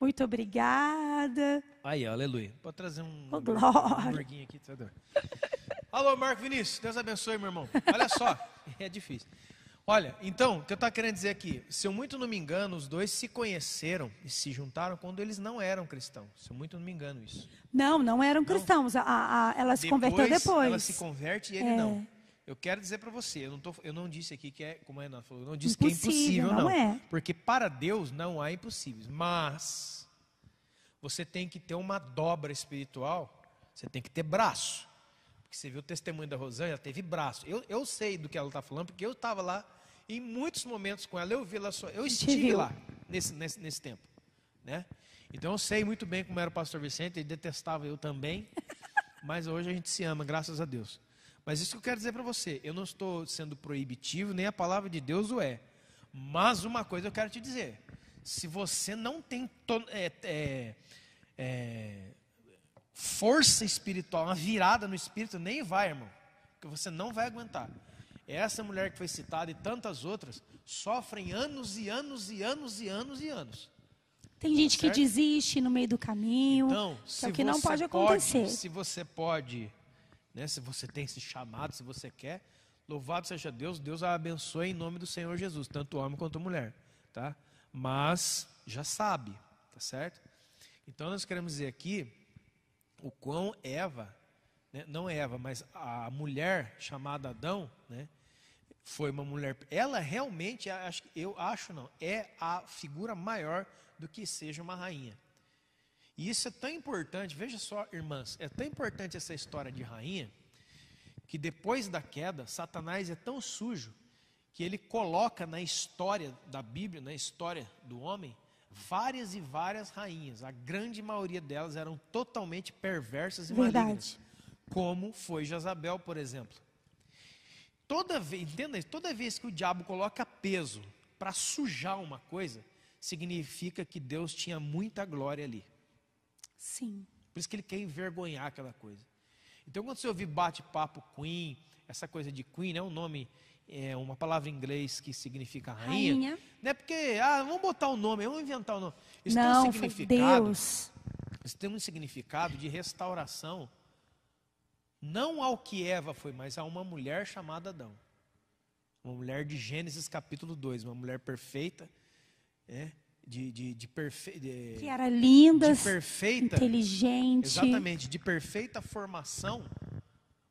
Muito obrigada. Aí, aleluia. Pode trazer um, oh, glória. um aqui. Tá Alô, Marco Vinícius. Deus abençoe, meu irmão. Olha só, é difícil. Olha, então, o que eu estou querendo dizer aqui, se eu muito não me engano, os dois se conheceram e se juntaram quando eles não eram cristãos. Se eu muito não me engano isso. Não, não eram cristãos. A, a, ela se depois, converteu depois. Ela se converte e ele é. não. Eu quero dizer para você, eu não, tô, eu não, disse aqui que é, como a Renata falou, eu não disse impossível, que é impossível, não. não. É. Porque para Deus não há impossíveis. Mas você tem que ter uma dobra espiritual, você tem que ter braço. Porque você viu o testemunho da Rosângela, teve braço. Eu, eu sei do que ela está falando, porque eu estava lá em muitos momentos com ela. Eu vi ela só, eu estive lá nesse, nesse, nesse tempo, né? Então eu sei muito bem como era o pastor Vicente, ele detestava eu também, mas hoje a gente se ama, graças a Deus. Mas isso que eu quero dizer para você, eu não estou sendo proibitivo, nem a palavra de Deus o é. Mas uma coisa eu quero te dizer: se você não tem é, é, é, força espiritual, uma virada no espírito, nem vai, irmão, porque você não vai aguentar. É essa mulher que foi citada e tantas outras sofrem anos e anos e anos e anos e anos. Tem gente certo? que desiste no meio do caminho. Então, é se que não pode, pode Se você pode, né, se você tem esse chamado, se você quer, louvado seja Deus, Deus a abençoe em nome do Senhor Jesus, tanto homem quanto mulher, tá? Mas já sabe, tá certo? Então nós queremos dizer aqui o quão Eva, né, não Eva, mas a mulher chamada Adão, né, foi uma mulher. Ela realmente, é, eu acho não, é a figura maior do que seja uma rainha. E isso é tão importante, veja só, irmãs, é tão importante essa história de rainha, que depois da queda, Satanás é tão sujo que ele coloca na história da Bíblia, na história do homem, várias e várias rainhas. A grande maioria delas eram totalmente perversas e Verdade. malignas. Como foi Jezabel, por exemplo. Toda vez, entenda isso, toda vez que o diabo coloca peso para sujar uma coisa, significa que Deus tinha muita glória ali. Sim. Por isso que ele quer envergonhar aquela coisa. Então, quando você ouvir bate-papo Queen, essa coisa de Queen, é né, um nome, é uma palavra em inglês que significa rainha. rainha. Não é porque, ah, vamos botar o um nome, vamos inventar o um nome. Isso não, tem um significado. Deus. Isso tem um significado de restauração não ao que Eva foi, mas a uma mulher chamada Adão. Uma mulher de Gênesis capítulo 2, uma mulher perfeita, é, de, de, de, que era linda, inteligente. Exatamente, de perfeita formação.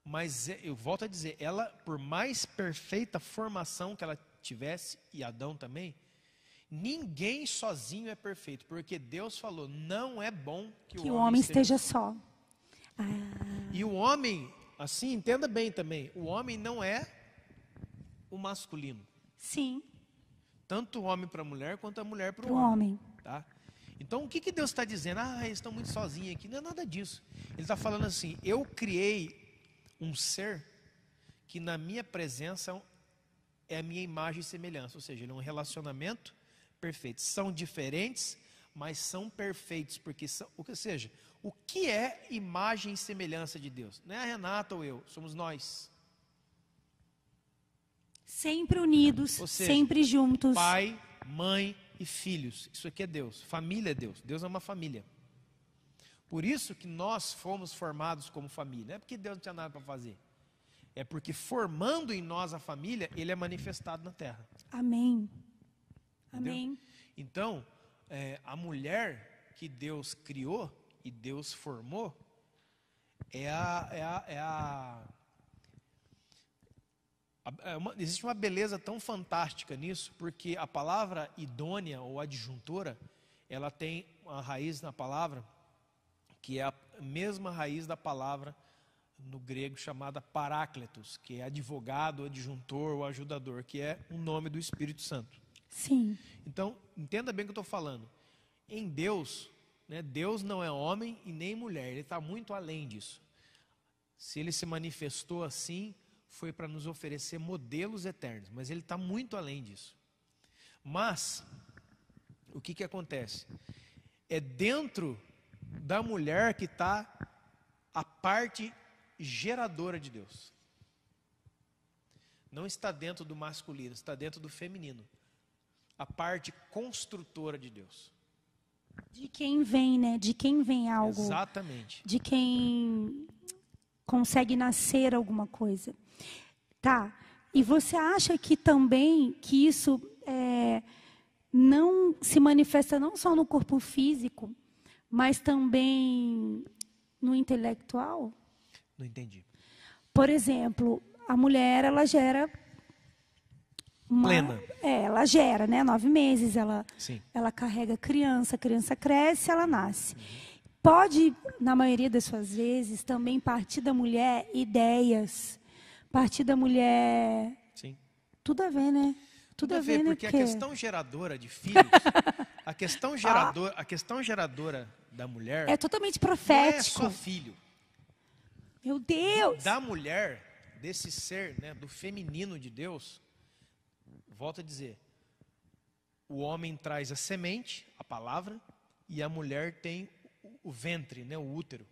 Mas é, eu volto a dizer, ela, por mais perfeita formação que ela tivesse, e Adão também, ninguém sozinho é perfeito, porque Deus falou: não é bom que, que o homem, esteja, esteja só. E o homem, assim, entenda bem também, o homem não é o masculino. Sim. Tanto o homem para a mulher, quanto a mulher para o homem. homem. Tá? Então, o que, que Deus está dizendo? Ah, eles estão muito sozinhos aqui. Não é nada disso. Ele está falando assim: eu criei um ser que na minha presença é a minha imagem e semelhança. Ou seja, ele é um relacionamento perfeito. São diferentes, mas são perfeitos. Porque são, ou seja, o que é imagem e semelhança de Deus? Não é a Renata ou eu, somos nós. Sempre unidos, seja, sempre juntos. Pai, mãe e filhos. Isso aqui é Deus. Família é Deus. Deus é uma família. Por isso que nós fomos formados como família. Não é porque Deus não tinha nada para fazer. É porque formando em nós a família, ele é manifestado na terra. Amém. Entendeu? Amém. Então, é, a mulher que Deus criou e Deus formou, é a. É a, é a, é uma, existe uma beleza tão fantástica nisso, porque a palavra idônea ou adjuntora, ela tem uma raiz na palavra que é a mesma raiz da palavra no grego chamada paráclitos, que é advogado, adjuntor ou ajudador, que é o um nome do Espírito Santo. Sim. Então, entenda bem o que eu estou falando. Em Deus, né? Deus não é homem e nem mulher, ele está muito além disso. Se ele se manifestou assim, foi para nos oferecer modelos eternos, mas ele está muito além disso. Mas, o que, que acontece? É dentro da mulher que está a parte geradora de Deus. Não está dentro do masculino, está dentro do feminino. A parte construtora de Deus. De quem vem, né? De quem vem algo. Exatamente. De quem consegue nascer alguma coisa. Tá. E você acha que também que isso é, não se manifesta não só no corpo físico, mas também no intelectual? Não entendi. Por exemplo, a mulher ela gera plena. É, ela gera, né? Nove meses, ela, Sim. ela carrega criança, a criança cresce, ela nasce. Uhum. Pode, na maioria das suas vezes, também partir da mulher ideias, partir da mulher. Sim. Tudo a ver, né? Tudo, Tudo a ver, né? porque a questão geradora de filhos, a questão ah. geradora, a questão geradora da mulher é totalmente profético. Não é só filho. Meu Deus. Da mulher, desse ser, né, do feminino de Deus, Volto a dizer: o homem traz a semente, a palavra, e a mulher tem o ventre, né, o útero.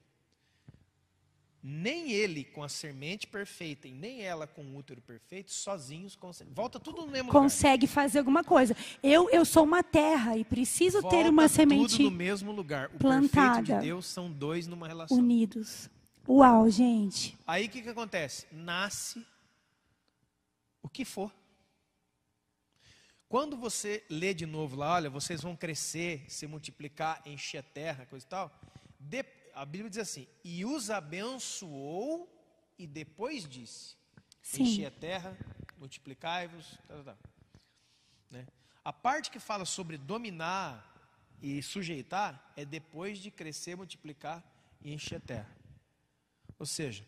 Nem ele com a semente perfeita e nem ela com o útero perfeito, sozinhos, consegue. volta tudo no mesmo Consegue lugar. fazer alguma coisa. Eu, eu sou uma terra e preciso volta ter uma semente. Tudo no mesmo lugar. O plantada. perfeito de Deus são dois numa relação. Unidos. Uau, gente. Aí o que, que acontece? Nasce o que for. Quando você lê de novo lá, olha, vocês vão crescer, se multiplicar, encher a terra, coisa e tal. De, a Bíblia diz assim: e os abençoou e depois disse: Sim. encher a terra, multiplicai-vos. tal, tá, tal. Tá, tá", né? A parte que fala sobre dominar e sujeitar é depois de crescer, multiplicar e encher a terra. Ou seja,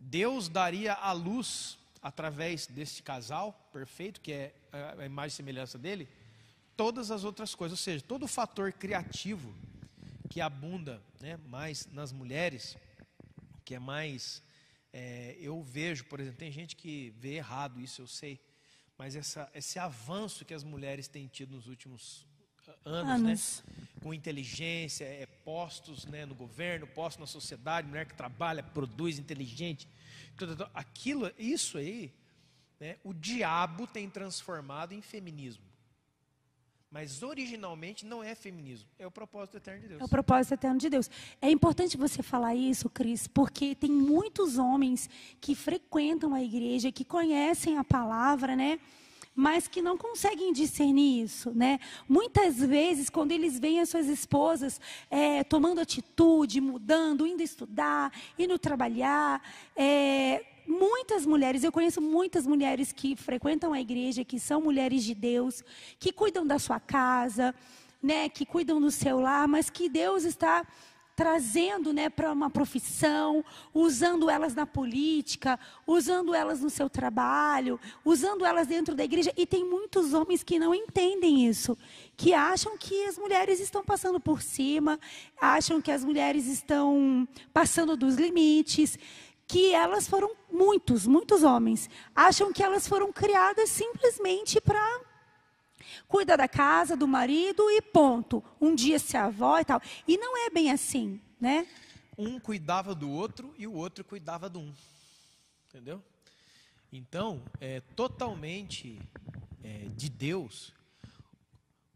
Deus daria a luz através deste casal perfeito, que é a imagem e semelhança dele, todas as outras coisas, ou seja, todo o fator criativo que abunda né, mais nas mulheres, que é mais. É, eu vejo, por exemplo, tem gente que vê errado isso, eu sei, mas essa, esse avanço que as mulheres têm tido nos últimos anos, anos. né? Com inteligência, é, postos né, no governo, postos na sociedade, mulher que trabalha, produz, inteligente. Tudo, Aquilo, isso aí, né, o diabo tem transformado em feminismo. Mas originalmente não é feminismo, é o propósito eterno de Deus. É o propósito eterno de Deus. É importante você falar isso, Cris, porque tem muitos homens que frequentam a igreja, que conhecem a palavra, né? mas que não conseguem discernir isso, né? Muitas vezes, quando eles veem as suas esposas é, tomando atitude, mudando, indo estudar, indo trabalhar, é, muitas mulheres, eu conheço muitas mulheres que frequentam a igreja, que são mulheres de Deus, que cuidam da sua casa, né, que cuidam do seu lar, mas que Deus está trazendo né, para uma profissão, usando elas na política, usando elas no seu trabalho, usando elas dentro da igreja. E tem muitos homens que não entendem isso, que acham que as mulheres estão passando por cima, acham que as mulheres estão passando dos limites, que elas foram muitos, muitos homens acham que elas foram criadas simplesmente para cuida da casa, do marido e ponto. Um dia se avó e tal. E não é bem assim, né? Um cuidava do outro e o outro cuidava do um. Entendeu? Então, é totalmente é, de Deus.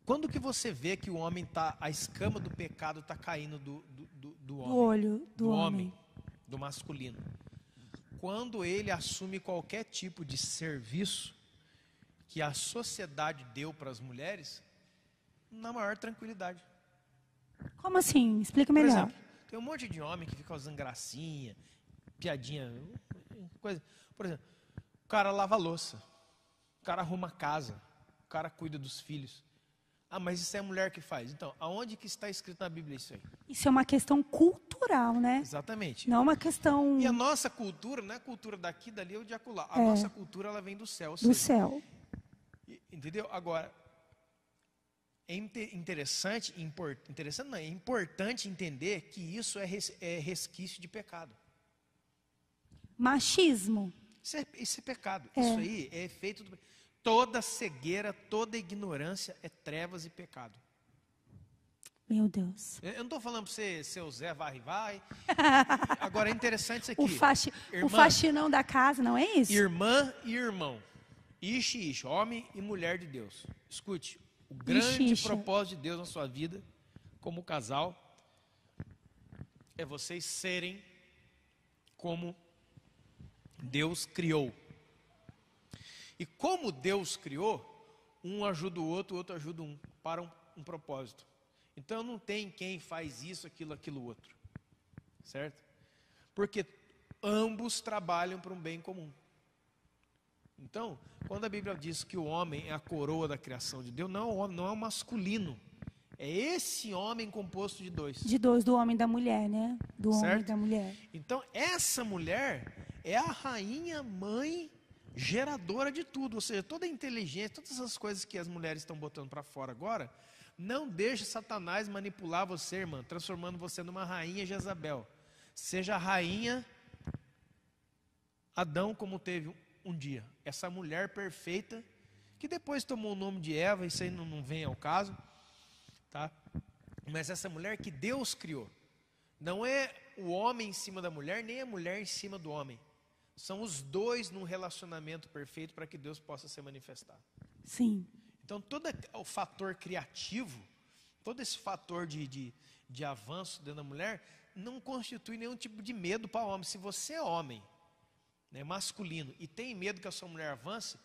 Quando que você vê que o homem tá a escama do pecado está caindo do, do, do, do, homem? Do olho do, do homem. homem, do masculino. Quando ele assume qualquer tipo de serviço que a sociedade deu para as mulheres na maior tranquilidade. Como assim? Explica melhor. Exemplo, tem um monte de homem que fica usando gracinha, piadinha, coisa. Por exemplo, o cara lava louça, o cara arruma a casa, o cara cuida dos filhos. Ah, mas isso é a mulher que faz. Então, aonde que está escrito na Bíblia isso aí? Isso é uma questão cultural, né? Exatamente. Não uma questão. E a nossa cultura, não é a cultura daqui, dali é ou de acolá. A é. nossa cultura ela vem do céu. Do seja, céu. Entendeu? Agora, é interessante, import, interessante não, é importante entender que isso é, res, é resquício de pecado. Machismo. Isso é, isso é pecado. É. Isso aí é efeito do. Toda cegueira, toda ignorância é trevas e pecado. Meu Deus. Eu não estou falando para você, seu Zé vai vai. Agora é interessante isso aqui. O, faxi, irmã, o faxinão da casa, não é isso? Irmã e irmão. Ixi, ish, homem e mulher de Deus. Escute, o grande propósito de Deus na sua vida, como casal, é vocês serem como Deus criou. E como Deus criou, um ajuda o outro, o outro ajuda um, para um, um propósito. Então não tem quem faz isso, aquilo, aquilo, outro. Certo? Porque ambos trabalham para um bem comum. Então, quando a Bíblia diz que o homem é a coroa da criação de Deus, não, é não é o masculino. É esse homem composto de dois. De dois, do homem e da mulher, né? Do certo? homem e da mulher. Então, essa mulher é a rainha mãe geradora de tudo. Ou seja, toda a inteligência, todas essas coisas que as mulheres estão botando para fora agora, não deixe Satanás manipular você, irmã, transformando você numa rainha Jezabel. Seja a rainha Adão, como teve um dia essa mulher perfeita, que depois tomou o nome de Eva, isso aí não, não vem ao caso, tá? Mas essa mulher que Deus criou, não é o homem em cima da mulher, nem a mulher em cima do homem. São os dois num relacionamento perfeito para que Deus possa se manifestar. Sim. Então, todo o fator criativo, todo esse fator de, de, de avanço dentro da mulher, não constitui nenhum tipo de medo para o homem. Se você é homem né, masculino, e tem medo que a sua mulher avance,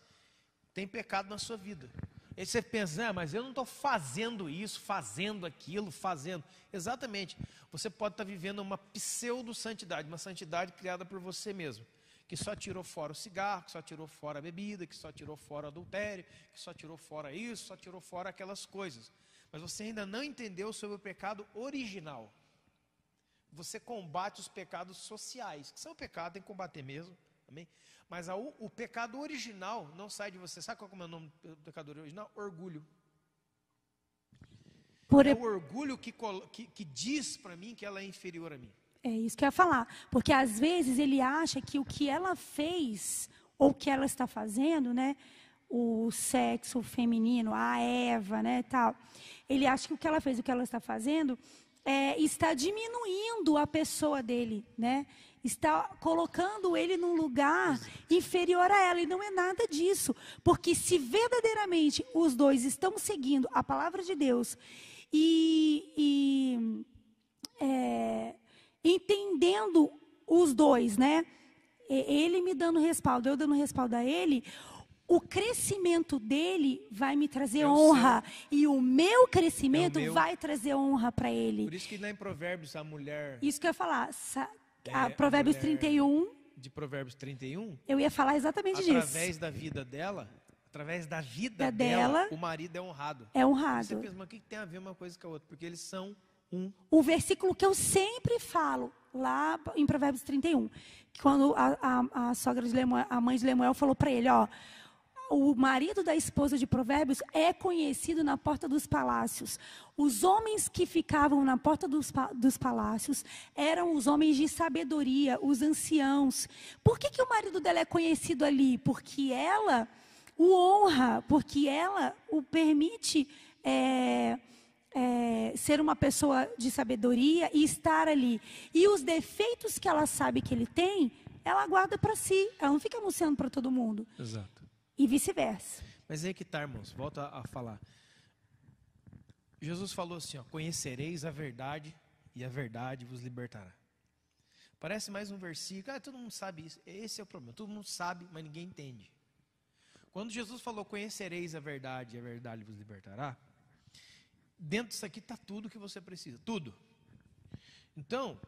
tem pecado na sua vida. Aí você pensa, ah, mas eu não estou fazendo isso, fazendo aquilo, fazendo. Exatamente. Você pode estar tá vivendo uma pseudo-santidade, uma santidade criada por você mesmo. Que só tirou fora o cigarro, que só tirou fora a bebida, que só tirou fora o adultério, que só tirou fora isso, só tirou fora aquelas coisas. Mas você ainda não entendeu sobre o pecado original. Você combate os pecados sociais, que são pecado, tem que combater mesmo. Amém? Mas a, o pecado original não sai de você. Sabe qual é o nome do pecado original? Orgulho. Por... É o orgulho que, que, que diz para mim que ela é inferior a mim. É isso que eu ia falar. Porque às vezes ele acha que o que ela fez ou que ela está fazendo, né? O sexo feminino, a Eva, né, tal. Ele acha que o que ela fez, o que ela está fazendo, é, está diminuindo a pessoa dele, né? está colocando ele num lugar inferior a ela. E não é nada disso. Porque se verdadeiramente os dois estão seguindo a palavra de Deus e, e é, entendendo os dois, né? Ele me dando respaldo, eu dando respaldo a ele, o crescimento dele vai me trazer eu é honra sei. e o meu crescimento é o meu. vai trazer honra para ele. Por isso que lá em Provérbios a mulher Isso que eu ia falar, é, a ah, Provérbios 31. É, de Provérbios 31? Eu ia falar exatamente através disso. Através da vida dela, através da vida da dela, dela, o marido é honrado. É honrado. Você pensa, mas o que tem a ver uma coisa com a outra? Porque eles são um. O versículo que eu sempre falo, lá em Provérbios 31, quando a, a, a sogra de Lemuel, a mãe de Lemuel falou para ele, ó, o marido da esposa de Provérbios é conhecido na porta dos palácios. Os homens que ficavam na porta dos, dos palácios eram os homens de sabedoria, os anciãos. Por que, que o marido dela é conhecido ali? Porque ela o honra, porque ela o permite é, é, ser uma pessoa de sabedoria e estar ali. E os defeitos que ela sabe que ele tem, ela guarda para si. Ela não fica anunciando para todo mundo. Exato. E vice-versa. Mas é aí que tá, irmãos, volto a, a falar. Jesus falou assim: ó, conhecereis a verdade e a verdade vos libertará. Parece mais um versículo, ah, todo mundo sabe isso. Esse é o problema. Todo mundo sabe, mas ninguém entende. Quando Jesus falou: conhecereis a verdade e a verdade vos libertará, dentro disso aqui está tudo que você precisa, tudo. Então,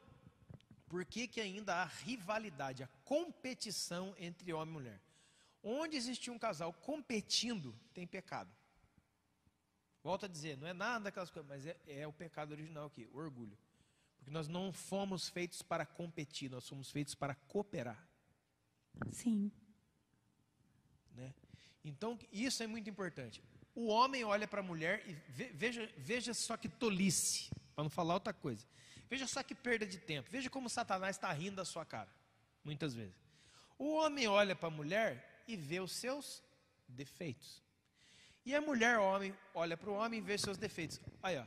por que, que ainda há rivalidade, a competição entre homem e mulher? Onde existia um casal competindo, tem pecado. Volto a dizer, não é nada daquelas coisas, mas é, é o pecado original aqui, o orgulho. Porque nós não fomos feitos para competir, nós fomos feitos para cooperar. Sim. Né? Então, isso é muito importante. O homem olha para a mulher e veja, veja só que tolice, para não falar outra coisa. Veja só que perda de tempo. Veja como Satanás está rindo da sua cara, muitas vezes. O homem olha para a mulher e vê os seus defeitos. E a mulher o homem olha para o homem e vê seus defeitos. Aí, ó,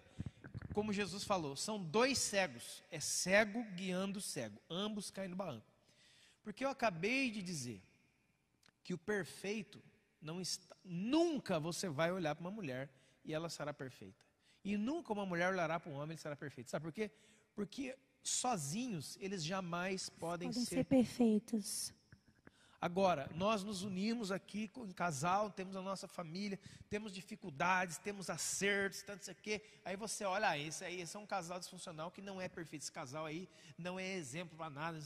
como Jesus falou, são dois cegos. É cego guiando cego. Ambos caem no barranco. Porque eu acabei de dizer que o perfeito não está. Nunca você vai olhar para uma mulher e ela será perfeita. E nunca uma mulher olhará para um homem e ele será perfeito. Sabe por quê? Porque sozinhos eles jamais podem, podem ser, ser perfeitos. Agora, nós nos unimos aqui em casal, temos a nossa família, temos dificuldades, temos acertos, tanto isso aqui. Aí você olha, ah, esse aí, esse é um casal disfuncional que não é perfeito. Esse casal aí não é exemplo para nada,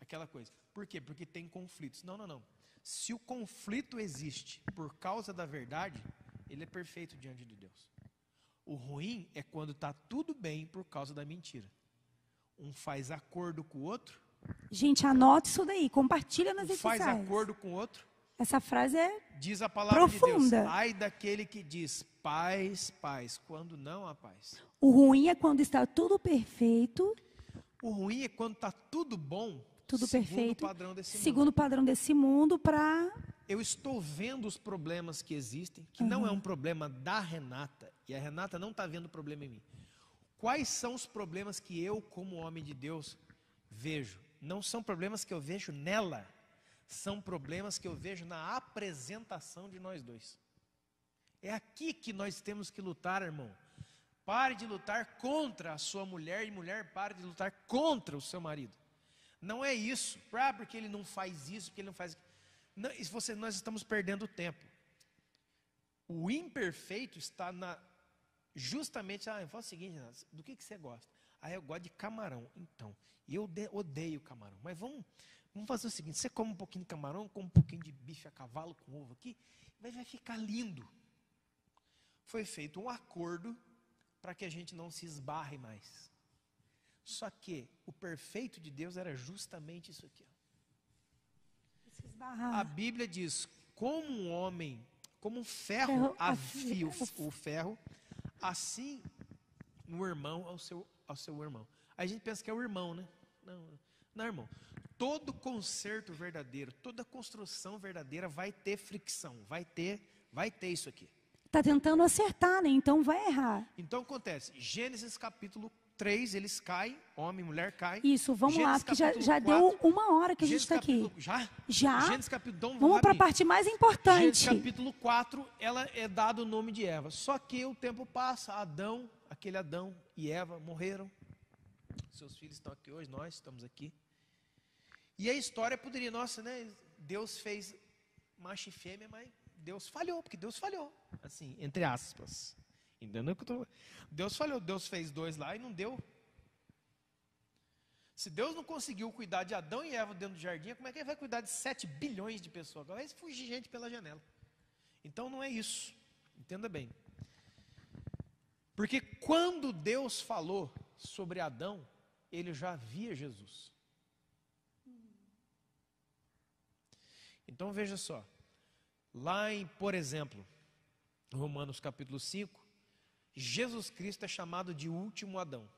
aquela coisa. Por quê? Porque tem conflitos. Não, não, não. Se o conflito existe por causa da verdade, ele é perfeito diante de Deus. O ruim é quando está tudo bem por causa da mentira. Um faz acordo com o outro Gente, anota isso daí, compartilha nas redes Faz acordo com o outro. Essa frase é diz a palavra profunda. de Deus. Ai daquele que diz paz, paz, quando não há paz. O ruim é quando está tudo perfeito. O ruim é quando está tudo bom. Tudo segundo perfeito. Padrão desse segundo o padrão desse mundo para eu estou vendo os problemas que existem, que uhum. não é um problema da Renata, e a Renata não está vendo problema em mim. Quais são os problemas que eu, como homem de Deus, vejo? não são problemas que eu vejo nela, são problemas que eu vejo na apresentação de nós dois. É aqui que nós temos que lutar, irmão. Pare de lutar contra a sua mulher e mulher pare de lutar contra o seu marido. Não é isso, ah, porque ele não faz isso, porque ele não faz aquilo. você, nós estamos perdendo tempo. O imperfeito está na justamente, ah, fala o seguinte, do que, que você gosta? Ah, eu gosto de camarão. Então, eu odeio camarão. Mas vamos, vamos fazer o seguinte: você come um pouquinho de camarão, come um pouquinho de bife a cavalo com ovo aqui, mas vai ficar lindo. Foi feito um acordo para que a gente não se esbarre mais. Só que o perfeito de Deus era justamente isso aqui. A Bíblia diz: como um homem, como um ferro afia o ferro, assim o irmão ao seu ao seu irmão. Aí a gente pensa que é o irmão, né? Não, não, irmão. Todo conserto verdadeiro, toda construção verdadeira vai ter fricção, vai ter, vai ter isso aqui. Está tentando acertar, né? Então vai errar. Então acontece, Gênesis capítulo 3, eles caem, homem e mulher caem. Isso, vamos Gênesis lá, porque já, já 4, deu uma hora que a gente está aqui. Já? Já. Gênesis capítulo, então, vamos, vamos para a parte mais importante. Gênesis capítulo 4, ela é dado o nome de Eva. Só que o tempo passa, Adão aquele Adão e Eva morreram. Seus filhos estão aqui hoje, nós estamos aqui. E a história é poderia, nossa, né? Deus fez macho e fêmea, mas Deus falhou, porque Deus falhou. Assim, entre aspas. Entendeu? Deus falhou, Deus fez dois lá e não deu. Se Deus não conseguiu cuidar de Adão e Eva dentro do jardim, como é que ele vai cuidar de 7 bilhões de pessoas? Agora vai fugir gente pela janela. Então não é isso. Entenda bem. Porque quando Deus falou sobre Adão, ele já via Jesus. Então veja só, lá em, por exemplo, Romanos capítulo 5, Jesus Cristo é chamado de último Adão.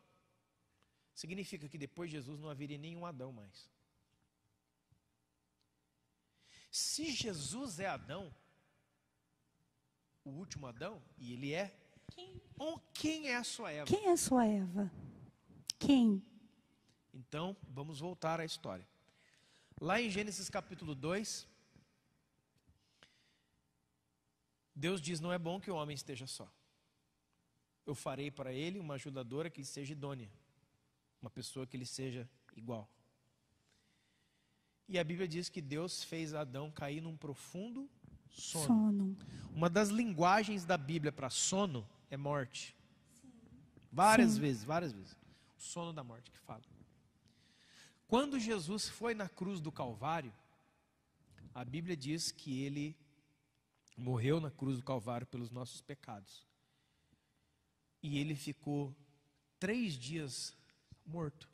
Significa que depois de Jesus não haveria nenhum Adão mais. Se Jesus é Adão, o último Adão, e ele é quem? Ou quem é a sua Eva? Quem é a sua Eva? Quem? Então, vamos voltar à história. Lá em Gênesis capítulo 2, Deus diz: Não é bom que o homem esteja só. Eu farei para ele uma ajudadora que lhe seja idônea, uma pessoa que lhe seja igual. E a Bíblia diz que Deus fez Adão cair num profundo sono. sono. Uma das linguagens da Bíblia para sono é morte. Sim. Várias Sim. vezes, várias vezes. O sono da morte que fala. Quando Jesus foi na cruz do Calvário, a Bíblia diz que ele morreu na cruz do Calvário pelos nossos pecados. E ele ficou três dias morto.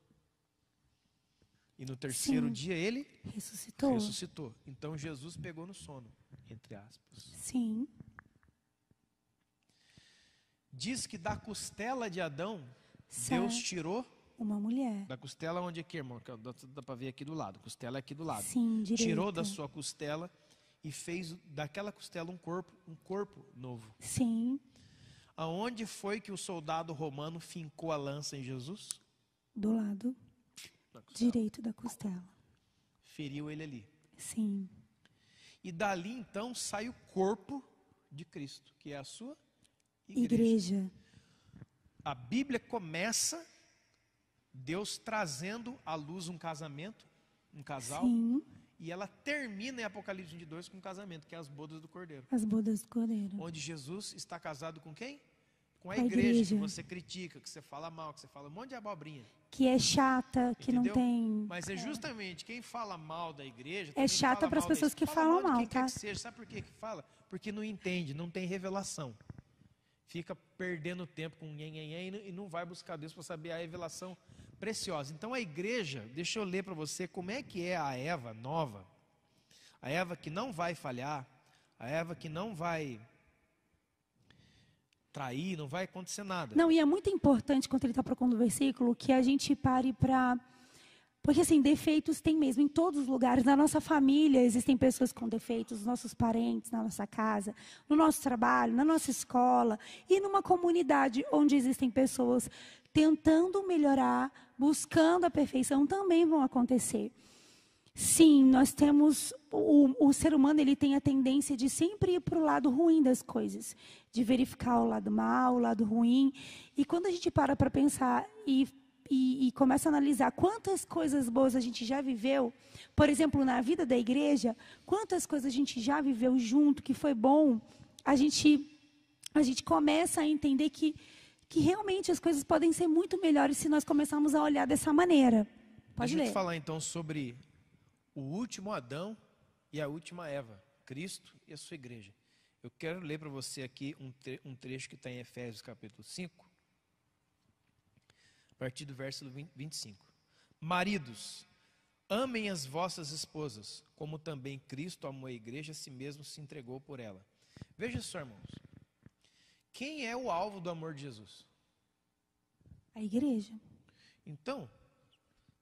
E no terceiro Sim. dia ele ressuscitou. ressuscitou. Então Jesus pegou no sono, entre aspas. Sim diz que da costela de Adão, Deus tirou uma mulher. Da costela onde aqui, é irmão? É dá, dá para ver aqui do lado. Costela é aqui do lado. Sim, direita. Tirou da sua costela e fez daquela costela um corpo, um corpo novo. Sim. Aonde foi que o soldado romano fincou a lança em Jesus? Do lado da direito da costela. Feriu ele ali. Sim. E dali então sai o corpo de Cristo, que é a sua igreja. igreja. A Bíblia começa Deus trazendo à luz um casamento, um casal. Sim. E ela termina em Apocalipse 22 com um casamento, que é as bodas do Cordeiro. As bodas do Cordeiro. Onde Jesus está casado com quem? Com a, a igreja, igreja, que você critica, que você fala mal, que você fala um monte de abobrinha. Que é chata, que Entendeu? não tem. Mas é, é justamente quem fala mal da igreja. É chata para as pessoas que fala falam mal, Quem tá? Que seja. Sabe por que fala? Porque não entende, não tem revelação fica perdendo tempo com nhen, e não vai buscar Deus para saber a revelação preciosa. Então a igreja, deixa eu ler para você como é que é a Eva nova, a Eva que não vai falhar, a Eva que não vai trair, não vai acontecer nada. Não, e é muito importante quando ele está procurando o versículo que a gente pare para porque, assim, defeitos tem mesmo em todos os lugares. Na nossa família existem pessoas com defeitos, nossos parentes, na nossa casa, no nosso trabalho, na nossa escola e numa comunidade onde existem pessoas tentando melhorar, buscando a perfeição, também vão acontecer. Sim, nós temos o, o, ser humano ele tem a tendência de sempre ir para o lado ruim das coisas, de verificar o lado mal, o lado ruim. E quando a gente para para pensar e e, e começa a analisar quantas coisas boas a gente já viveu, por exemplo, na vida da igreja, quantas coisas a gente já viveu junto que foi bom, a gente a gente começa a entender que que realmente as coisas podem ser muito melhores se nós começarmos a olhar dessa maneira. Pode Deixa ler. falar então sobre o último Adão e a última Eva, Cristo e a sua igreja. Eu quero ler para você aqui um, tre um trecho que está em Efésios capítulo 5, a partir do verso 25. Maridos, amem as vossas esposas, como também Cristo amou a igreja, a si mesmo se entregou por ela. Veja só, irmãos. Quem é o alvo do amor de Jesus? A igreja. Então,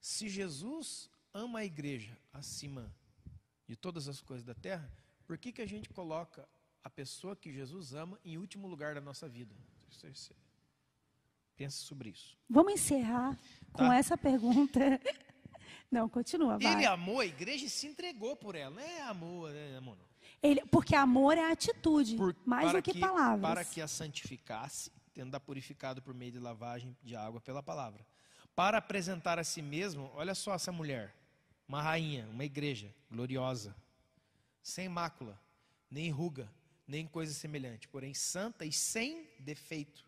se Jesus ama a igreja acima de todas as coisas da terra, por que, que a gente coloca a pessoa que Jesus ama em último lugar da nossa vida? Pensa sobre isso. Vamos encerrar tá? com essa pergunta. Não, continua. Vai. Ele amou a igreja e se entregou por ela. Não é amor, é amor não. Ele, porque amor é atitude, por, mais do que, que, palavras. Para que a santificasse, tendo a purificado por meio de lavagem de água pela palavra. Para apresentar a si mesmo, olha só essa mulher, uma rainha, uma igreja gloriosa, sem mácula, nem ruga, nem coisa semelhante, porém santa e sem defeito.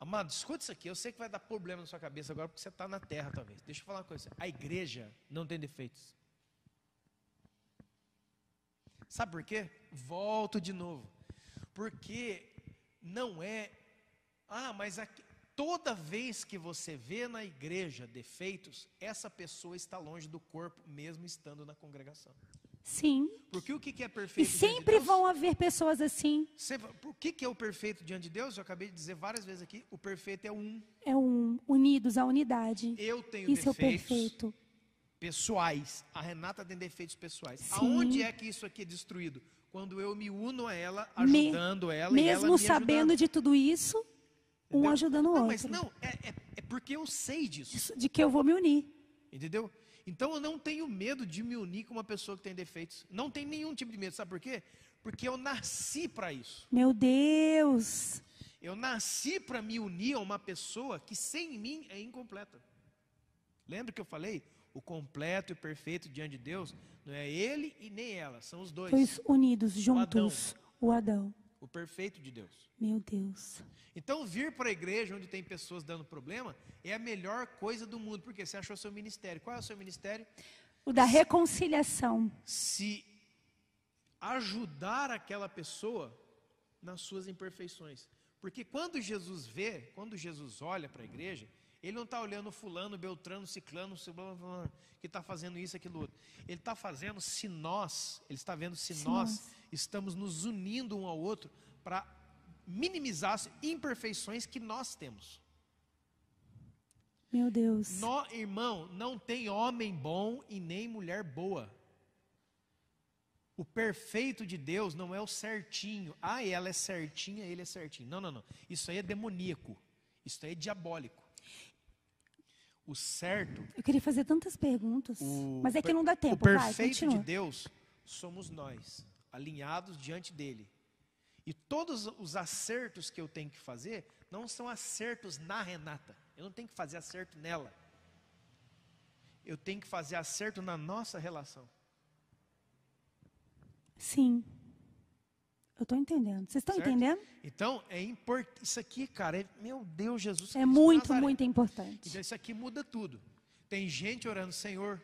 Amado, escuta isso aqui. Eu sei que vai dar problema na sua cabeça agora, porque você está na terra, talvez. Deixa eu falar uma coisa. A igreja não tem defeitos. Sabe por quê? Volto de novo. Porque não é. Ah, mas aqui, toda vez que você vê na igreja defeitos, essa pessoa está longe do corpo, mesmo estando na congregação. Sim. Porque o que é perfeito? E sempre de vão haver pessoas assim. por que, que é o perfeito diante de Deus? Eu acabei de dizer várias vezes aqui: o perfeito é um. É um. Unidos à unidade. Eu tenho isso é defeitos. É perfeito. Pessoais. A Renata tem defeitos pessoais. Sim. Aonde é que isso aqui é destruído? Quando eu me uno a ela, ajudando me, ela mesmo e ela me sabendo ajudando. de tudo isso, um Entendeu? ajudando o outro. Não, mas não, é, é, é porque eu sei disso. Isso, de que eu vou me unir. Entendeu? Então eu não tenho medo de me unir com uma pessoa que tem defeitos. Não tem nenhum tipo de medo, sabe por quê? Porque eu nasci para isso. Meu Deus! Eu nasci para me unir a uma pessoa que sem mim é incompleta. Lembra que eu falei? O completo e o perfeito diante de Deus não é ele e nem ela, são os dois. Dois unidos, juntos, o Adão. O Adão o perfeito de Deus. Meu Deus. Então, vir para a igreja onde tem pessoas dando problema é a melhor coisa do mundo, porque você achou seu ministério. Qual é o seu ministério? O da reconciliação. Se ajudar aquela pessoa nas suas imperfeições. Porque quando Jesus vê, quando Jesus olha para a igreja, ele não está olhando fulano, beltrano, ciclano, que está fazendo isso, aquilo outro. Ele está fazendo se nós, ele está vendo se, se nós, nós estamos nos unindo um ao outro para minimizar as imperfeições que nós temos. Meu Deus. Nó, irmão, não tem homem bom e nem mulher boa. O perfeito de Deus não é o certinho. Ah, ela é certinha, ele é certinho. Não, não, não. Isso aí é demoníaco. Isso aí é diabólico o certo. Eu queria fazer tantas perguntas, o, mas é que não dá tempo. O perfeito Vai, de Deus somos nós, alinhados diante dele. E todos os acertos que eu tenho que fazer não são acertos na Renata. Eu não tenho que fazer acerto nela. Eu tenho que fazer acerto na nossa relação. Sim. Eu estou entendendo. Vocês estão entendendo? Então, é importante. Isso aqui, cara, é, meu Deus, Jesus é Cristo. É muito, Nazaré. muito importante. Então, isso aqui muda tudo. Tem gente orando, Senhor,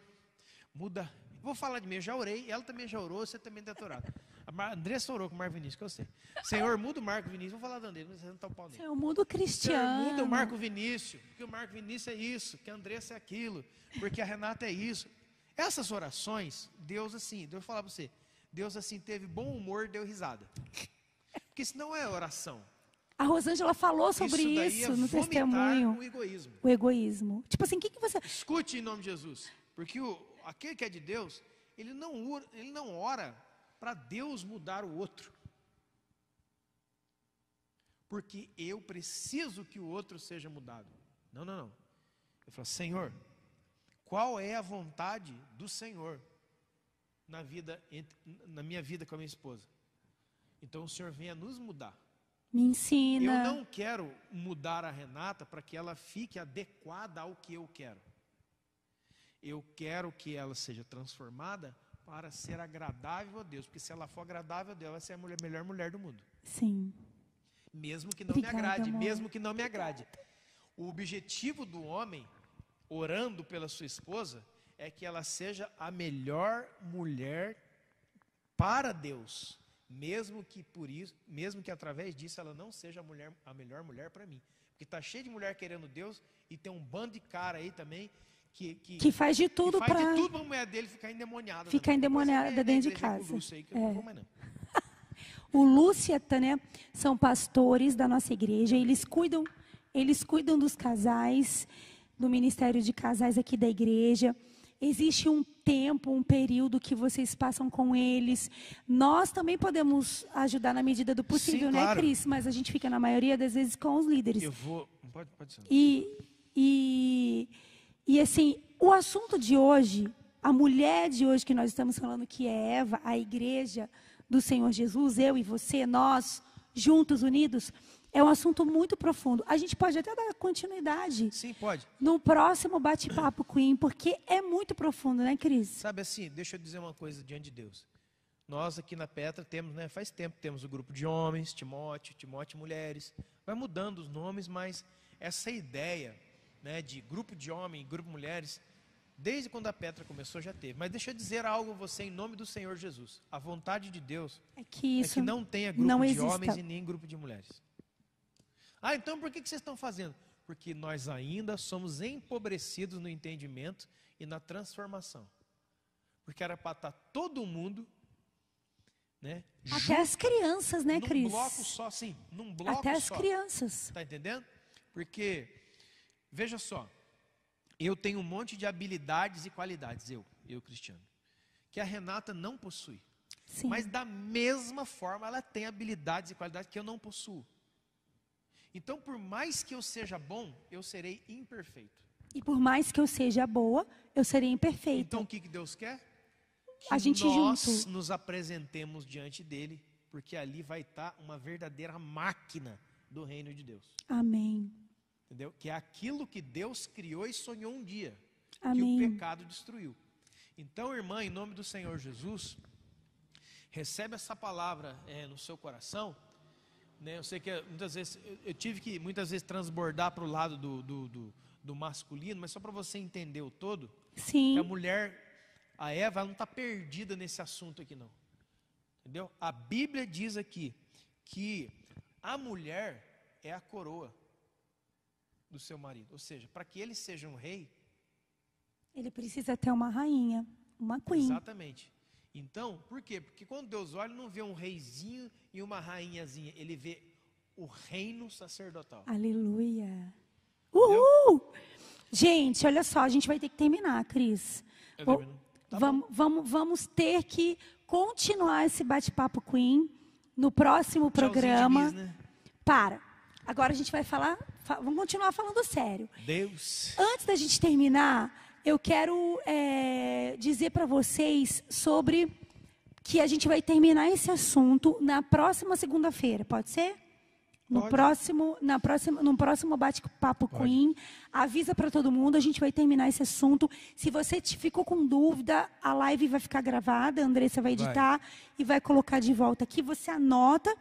muda. Vou falar de mim, eu já orei, ela também já orou, você também deve orar. A Andressa orou com o Marco Vinícius, que eu sei. Senhor, muda o Marco Vinícius. Vou falar da Andressa, você não está o pau nele. Senhor, muda o Cristiano. Senhor, muda o Marco Vinícius, porque o Marco Vinícius é isso, que a Andressa é aquilo, porque a Renata é isso. Essas orações, Deus assim, Deus falar para você, Deus assim teve bom humor, deu risada. Porque isso não é oração. A Rosângela falou sobre é isso, isso é no testemunho. O egoísmo. O egoísmo. Tipo assim, o que, que você. Escute em nome de Jesus. Porque o, aquele que é de Deus, ele não, ele não ora para Deus mudar o outro. Porque eu preciso que o outro seja mudado. Não, não, não. Ele fala, Senhor, qual é a vontade do Senhor? na, vida, na minha vida com a minha esposa. Então o Senhor venha nos mudar. Me ensina. Eu não quero mudar a Renata para que ela fique adequada ao que eu quero. Eu quero que ela seja transformada para ser agradável a Deus, porque se ela for agradável a Deus, ela vai ser a mulher, melhor mulher do mundo. Sim. Mesmo que não Obrigada, me agrade, amor. mesmo que não me agrade. O objetivo do homem orando pela sua esposa é que ela seja a melhor mulher para Deus, mesmo que por isso, mesmo que através disso ela não seja a mulher a melhor mulher para mim, porque tá cheio de mulher querendo Deus e tem um bando de cara aí também que, que, que faz de tudo para faz pra... de tudo a mulher dele ficar endemoniada, ficar endemoniada é, dentro de casa. É. O Lúcia, o né, são pastores da nossa igreja, eles cuidam, eles cuidam dos casais, do ministério de casais aqui da igreja. Existe um tempo, um período que vocês passam com eles. Nós também podemos ajudar na medida do possível, Sim, né, Cris? Mas a gente fica, na maioria das vezes, com os líderes. Eu vou. Pode, pode ser. E, e, e assim, o assunto de hoje, a mulher de hoje que nós estamos falando, que é Eva, a igreja do Senhor Jesus, eu e você, nós, juntos, unidos. É um assunto muito profundo. A gente pode até dar continuidade. Sim, pode. No próximo bate-papo Queen, porque é muito profundo, né, Cris? Sabe assim, deixa eu dizer uma coisa diante de Deus. Nós aqui na Petra temos, né, faz tempo temos o grupo de homens, Timóteo, Timóteo mulheres. Vai mudando os nomes, mas essa ideia, né, de grupo de homens, grupo de mulheres, desde quando a Petra começou já teve. Mas deixa eu dizer algo a você em nome do Senhor Jesus. A vontade de Deus é que, isso é que não tenha grupo não de exista. homens e nem grupo de mulheres. Ah, então por que, vocês estão fazendo? Porque nós ainda somos empobrecidos no entendimento e na transformação. Porque era para estar tá todo mundo né? Até as crianças, né, num Cris? Num bloco só, sim. Num bloco Até as só. crianças. Tá entendendo? Porque, veja só, eu tenho um monte de habilidades e qualidades, eu, eu, Cristiano, que a Renata não possui. Sim. Mas da mesma forma, ela tem habilidades e qualidades que eu não possuo. Então, por mais que eu seja bom, eu serei imperfeito. E por mais que eu seja boa, eu serei imperfeito. Então, o que, que Deus quer? Que a gente nós junto. nos apresentemos diante dele, porque ali vai estar tá uma verdadeira máquina do reino de Deus. Amém. Entendeu? Que é aquilo que Deus criou e sonhou um dia, Amém. que o pecado destruiu. Então, irmã, em nome do Senhor Jesus, recebe essa palavra é, no seu coração né? Eu sei que eh, muitas vezes eu tive que muitas vezes transbordar para o lado do, do, do, do, masculino, mas só para você entender o todo. Sim. A mulher, a Eva, ela não está perdida nesse assunto aqui não. Entendeu? A Bíblia diz aqui que a mulher é a coroa do seu marido. Ou seja, para que ele seja um rei, ele precisa ter uma rainha, uma queen. Exatamente. Então, por quê? Porque quando Deus olha, não vê um reizinho e uma rainhazinha, ele vê o reino sacerdotal. Aleluia. Uhul! Gente, olha só, a gente vai ter que terminar, Cris. Eu tá vamos, vamos, vamos ter que continuar esse bate-papo Queen no próximo programa. Bis, né? Para. Agora a gente vai falar, vamos continuar falando sério. Deus. Antes da gente terminar, eu quero é, dizer para vocês sobre que a gente vai terminar esse assunto na próxima segunda-feira, pode ser? No pode. próximo, na próxima, no próximo bate-papo Queen, avisa para todo mundo, a gente vai terminar esse assunto. Se você te ficou com dúvida, a live vai ficar gravada, a Andressa vai editar vai. e vai colocar de volta aqui, você anota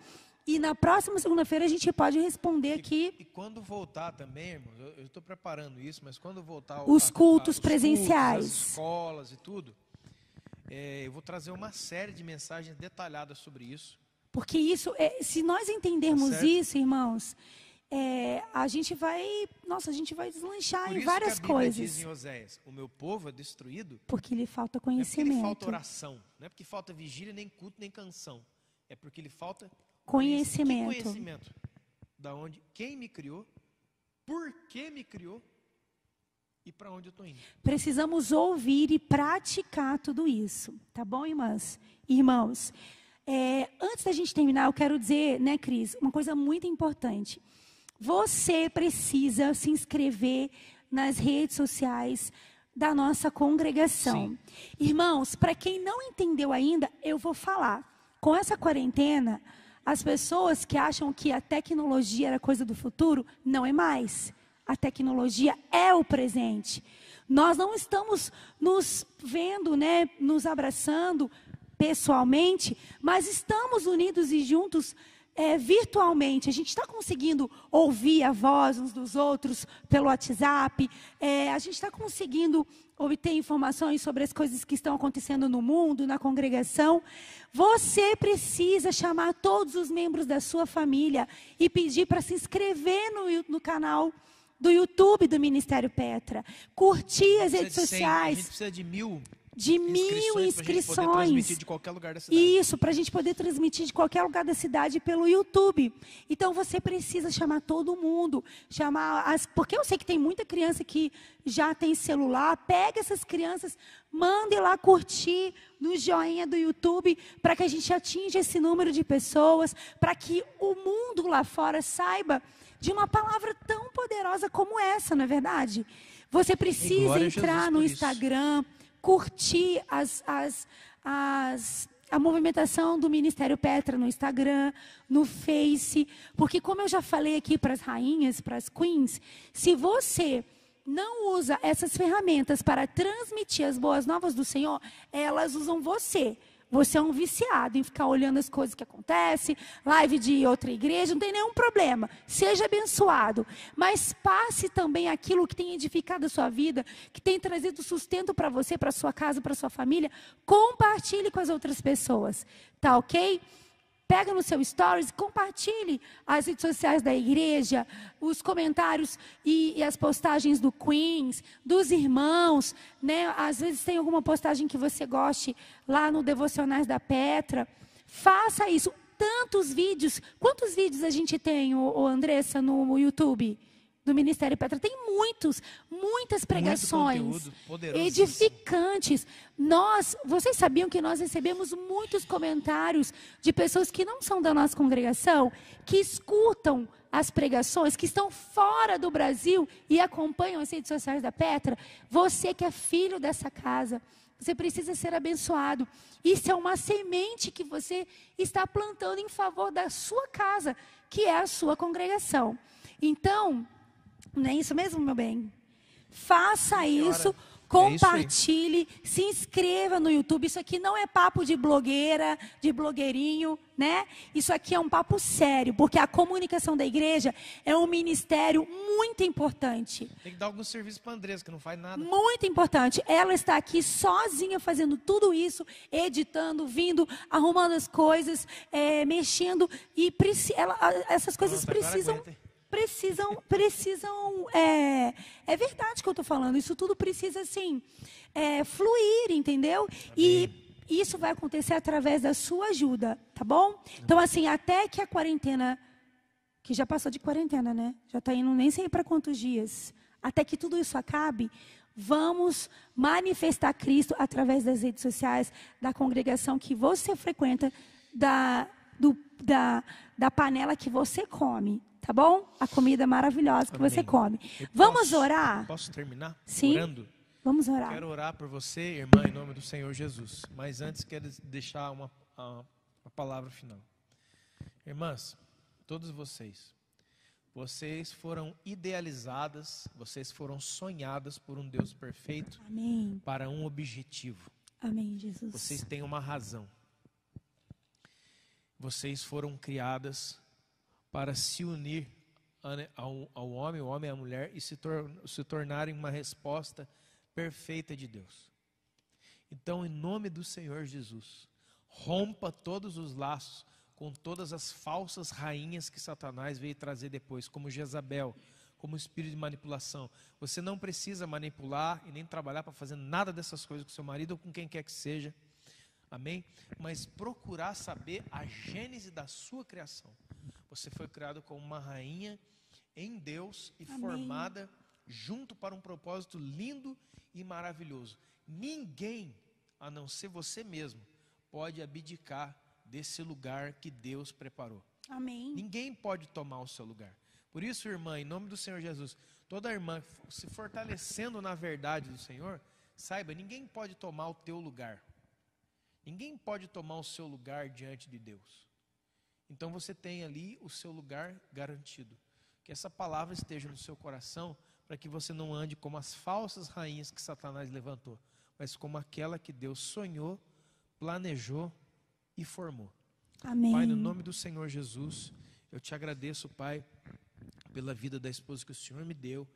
e na próxima segunda-feira a gente pode responder aqui. E, quando voltar também, irmãos, eu estou preparando isso, mas quando voltar os cultos presenciais, cultos, as escolas e tudo, é, eu vou trazer uma série de mensagens detalhadas sobre isso. Porque isso, é, se nós tá entendermos tá isso, irmãos, é, a gente vai, nossa, a gente vai deslanchar Por em várias que a coisas. Diz em Oséias, o meu povo é destruído. Porque lhe falta conhecimento. Não é porque lhe falta oração, não é porque falta vigília, nem culto, nem canção. É porque lhe falta Conhecimento. Que conhecimento? Da onde? Quem me criou? Por que me criou? E para onde eu estou indo? Precisamos ouvir e praticar tudo isso, tá bom, irmãs? Irmãos, é, antes da gente terminar, eu quero dizer, né, Cris, uma coisa muito importante. Você precisa se inscrever nas redes sociais da nossa congregação. Sim. Irmãos, para quem não entendeu ainda, eu vou falar. Com essa quarentena, as pessoas que acham que a tecnologia era coisa do futuro, não é mais. A tecnologia é o presente. Nós não estamos nos vendo, né, nos abraçando pessoalmente, mas estamos unidos e juntos é, virtualmente, a gente está conseguindo ouvir a voz uns dos outros pelo WhatsApp, é, a gente está conseguindo obter informações sobre as coisas que estão acontecendo no mundo, na congregação. Você precisa chamar todos os membros da sua família e pedir para se inscrever no, no canal do YouTube do Ministério Petra, curtir as redes sociais. A gente precisa de mil de mil inscrições. cidade. Isso, para a gente poder transmitir de qualquer lugar da cidade pelo YouTube. Então você precisa chamar todo mundo, chamar as, porque eu sei que tem muita criança que já tem celular. Pega essas crianças, mande lá curtir no joinha do YouTube para que a gente atinja esse número de pessoas, para que o mundo lá fora saiba de uma palavra tão poderosa como essa, não é verdade? Você precisa entrar no Instagram. Isso curtir as, as, as, a movimentação do Ministério Petra no Instagram, no Face, porque como eu já falei aqui para as rainhas, para as queens, se você não usa essas ferramentas para transmitir as boas novas do Senhor, elas usam você. Você é um viciado em ficar olhando as coisas que acontecem, live de outra igreja, não tem nenhum problema. Seja abençoado. Mas passe também aquilo que tem edificado a sua vida, que tem trazido sustento para você, para sua casa, para sua família. Compartilhe com as outras pessoas. Tá ok? Pega no seu stories, compartilhe as redes sociais da igreja, os comentários e, e, as postagens do Queens, dos irmãos, né? Às vezes tem alguma postagem que você goste lá no Devocionais da Petra. Faça isso. Tantos vídeos. Quantos vídeos a gente tem, o Andressa, no YouTube? do Ministério Petra. Tem muitos, muitas pregações edificantes. Nós, vocês sabiam que nós recebemos muitos comentários de pessoas que não são da nossa congregação, que escutam as pregações, que estão fora do Brasil e acompanham as redes sociais da Petra. Você que é filho dessa casa, você precisa ser abençoado. Isso é uma semente que você está plantando em favor da sua casa, que é a sua congregação. Então, não é isso mesmo, meu bem? Faça Senhora, isso, compartilhe, é isso se inscreva no YouTube. Isso aqui não é papo de blogueira, de blogueirinho, né? Isso aqui é um papo sério, porque a comunicação da igreja é um ministério muito importante. Tem que dar algum serviço para a Andressa, que não faz nada. Muito importante. Ela está aqui sozinha fazendo tudo isso, editando, vindo, arrumando as coisas, é, mexendo. E ela, essas coisas precisam precisam, precisam. É, é verdade que eu estou falando. Isso tudo precisa, assim, é, fluir, entendeu? Amém. E isso vai acontecer através da sua ajuda, tá bom? Então, assim, até que a quarentena, que já passou de quarentena, né? Já está indo nem sei para quantos dias. Até que tudo isso acabe, vamos manifestar Cristo através das redes sociais, da congregação que você frequenta, da, do, da, da panela que você come, tá bom? A comida maravilhosa que Amém. você come. Vamos orar? Posso terminar? Sim. Orando? Vamos orar. Quero orar por você, irmã, em nome do Senhor Jesus. Mas antes quero deixar uma, uma, uma palavra final. Irmãs, todos vocês, vocês foram idealizadas, vocês foram sonhadas por um Deus perfeito Amém. para um objetivo. Amém, Jesus. Vocês têm uma razão. Vocês foram criadas para se unir né, ao, ao homem, o homem à mulher, e se, tor se tornarem uma resposta perfeita de Deus. Então, em nome do Senhor Jesus, rompa todos os laços com todas as falsas rainhas que Satanás veio trazer depois, como Jezabel, como espírito de manipulação. Você não precisa manipular e nem trabalhar para fazer nada dessas coisas com seu marido ou com quem quer que seja. Amém? Mas procurar saber a gênese da sua criação. Você foi criado como uma rainha em Deus e Amém. formada junto para um propósito lindo e maravilhoso. Ninguém, a não ser você mesmo, pode abdicar desse lugar que Deus preparou. Amém. Ninguém pode tomar o seu lugar. Por isso, irmã, em nome do Senhor Jesus, toda irmã se fortalecendo na verdade do Senhor, saiba, ninguém pode tomar o teu lugar. Ninguém pode tomar o seu lugar diante de Deus. Então você tem ali o seu lugar garantido. Que essa palavra esteja no seu coração, para que você não ande como as falsas rainhas que Satanás levantou, mas como aquela que Deus sonhou, planejou e formou. Amém. Pai, no nome do Senhor Jesus, eu te agradeço, Pai, pela vida da esposa que o Senhor me deu,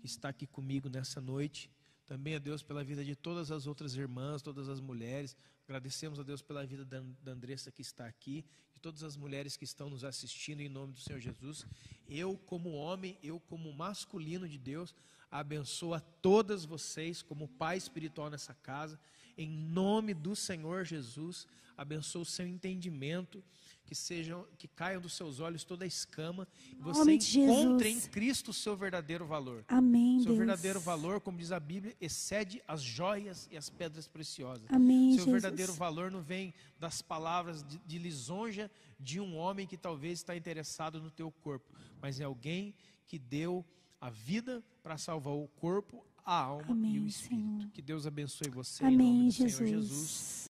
que está aqui comigo nessa noite. Também a Deus pela vida de todas as outras irmãs, todas as mulheres. Agradecemos a Deus pela vida da Andressa que está aqui, todas as mulheres que estão nos assistindo em nome do Senhor Jesus. Eu, como homem, eu, como masculino de Deus, abençoa todas vocês como pai espiritual nessa casa, em nome do Senhor Jesus, abençoa o seu entendimento, que sejam, que caiam dos seus olhos toda a escama, e você encontre em Cristo o seu verdadeiro valor. Amém. Seu Deus. verdadeiro valor, como diz a Bíblia, excede as joias e as pedras preciosas. Amém. Seu Jesus. verdadeiro valor não vem das palavras de, de lisonja de um homem que talvez está interessado no teu corpo, mas é alguém que deu a vida para salvar o corpo, a alma Amém, e o espírito. Senhor. Que Deus abençoe você Amém, em nome do Jesus. Senhor Jesus.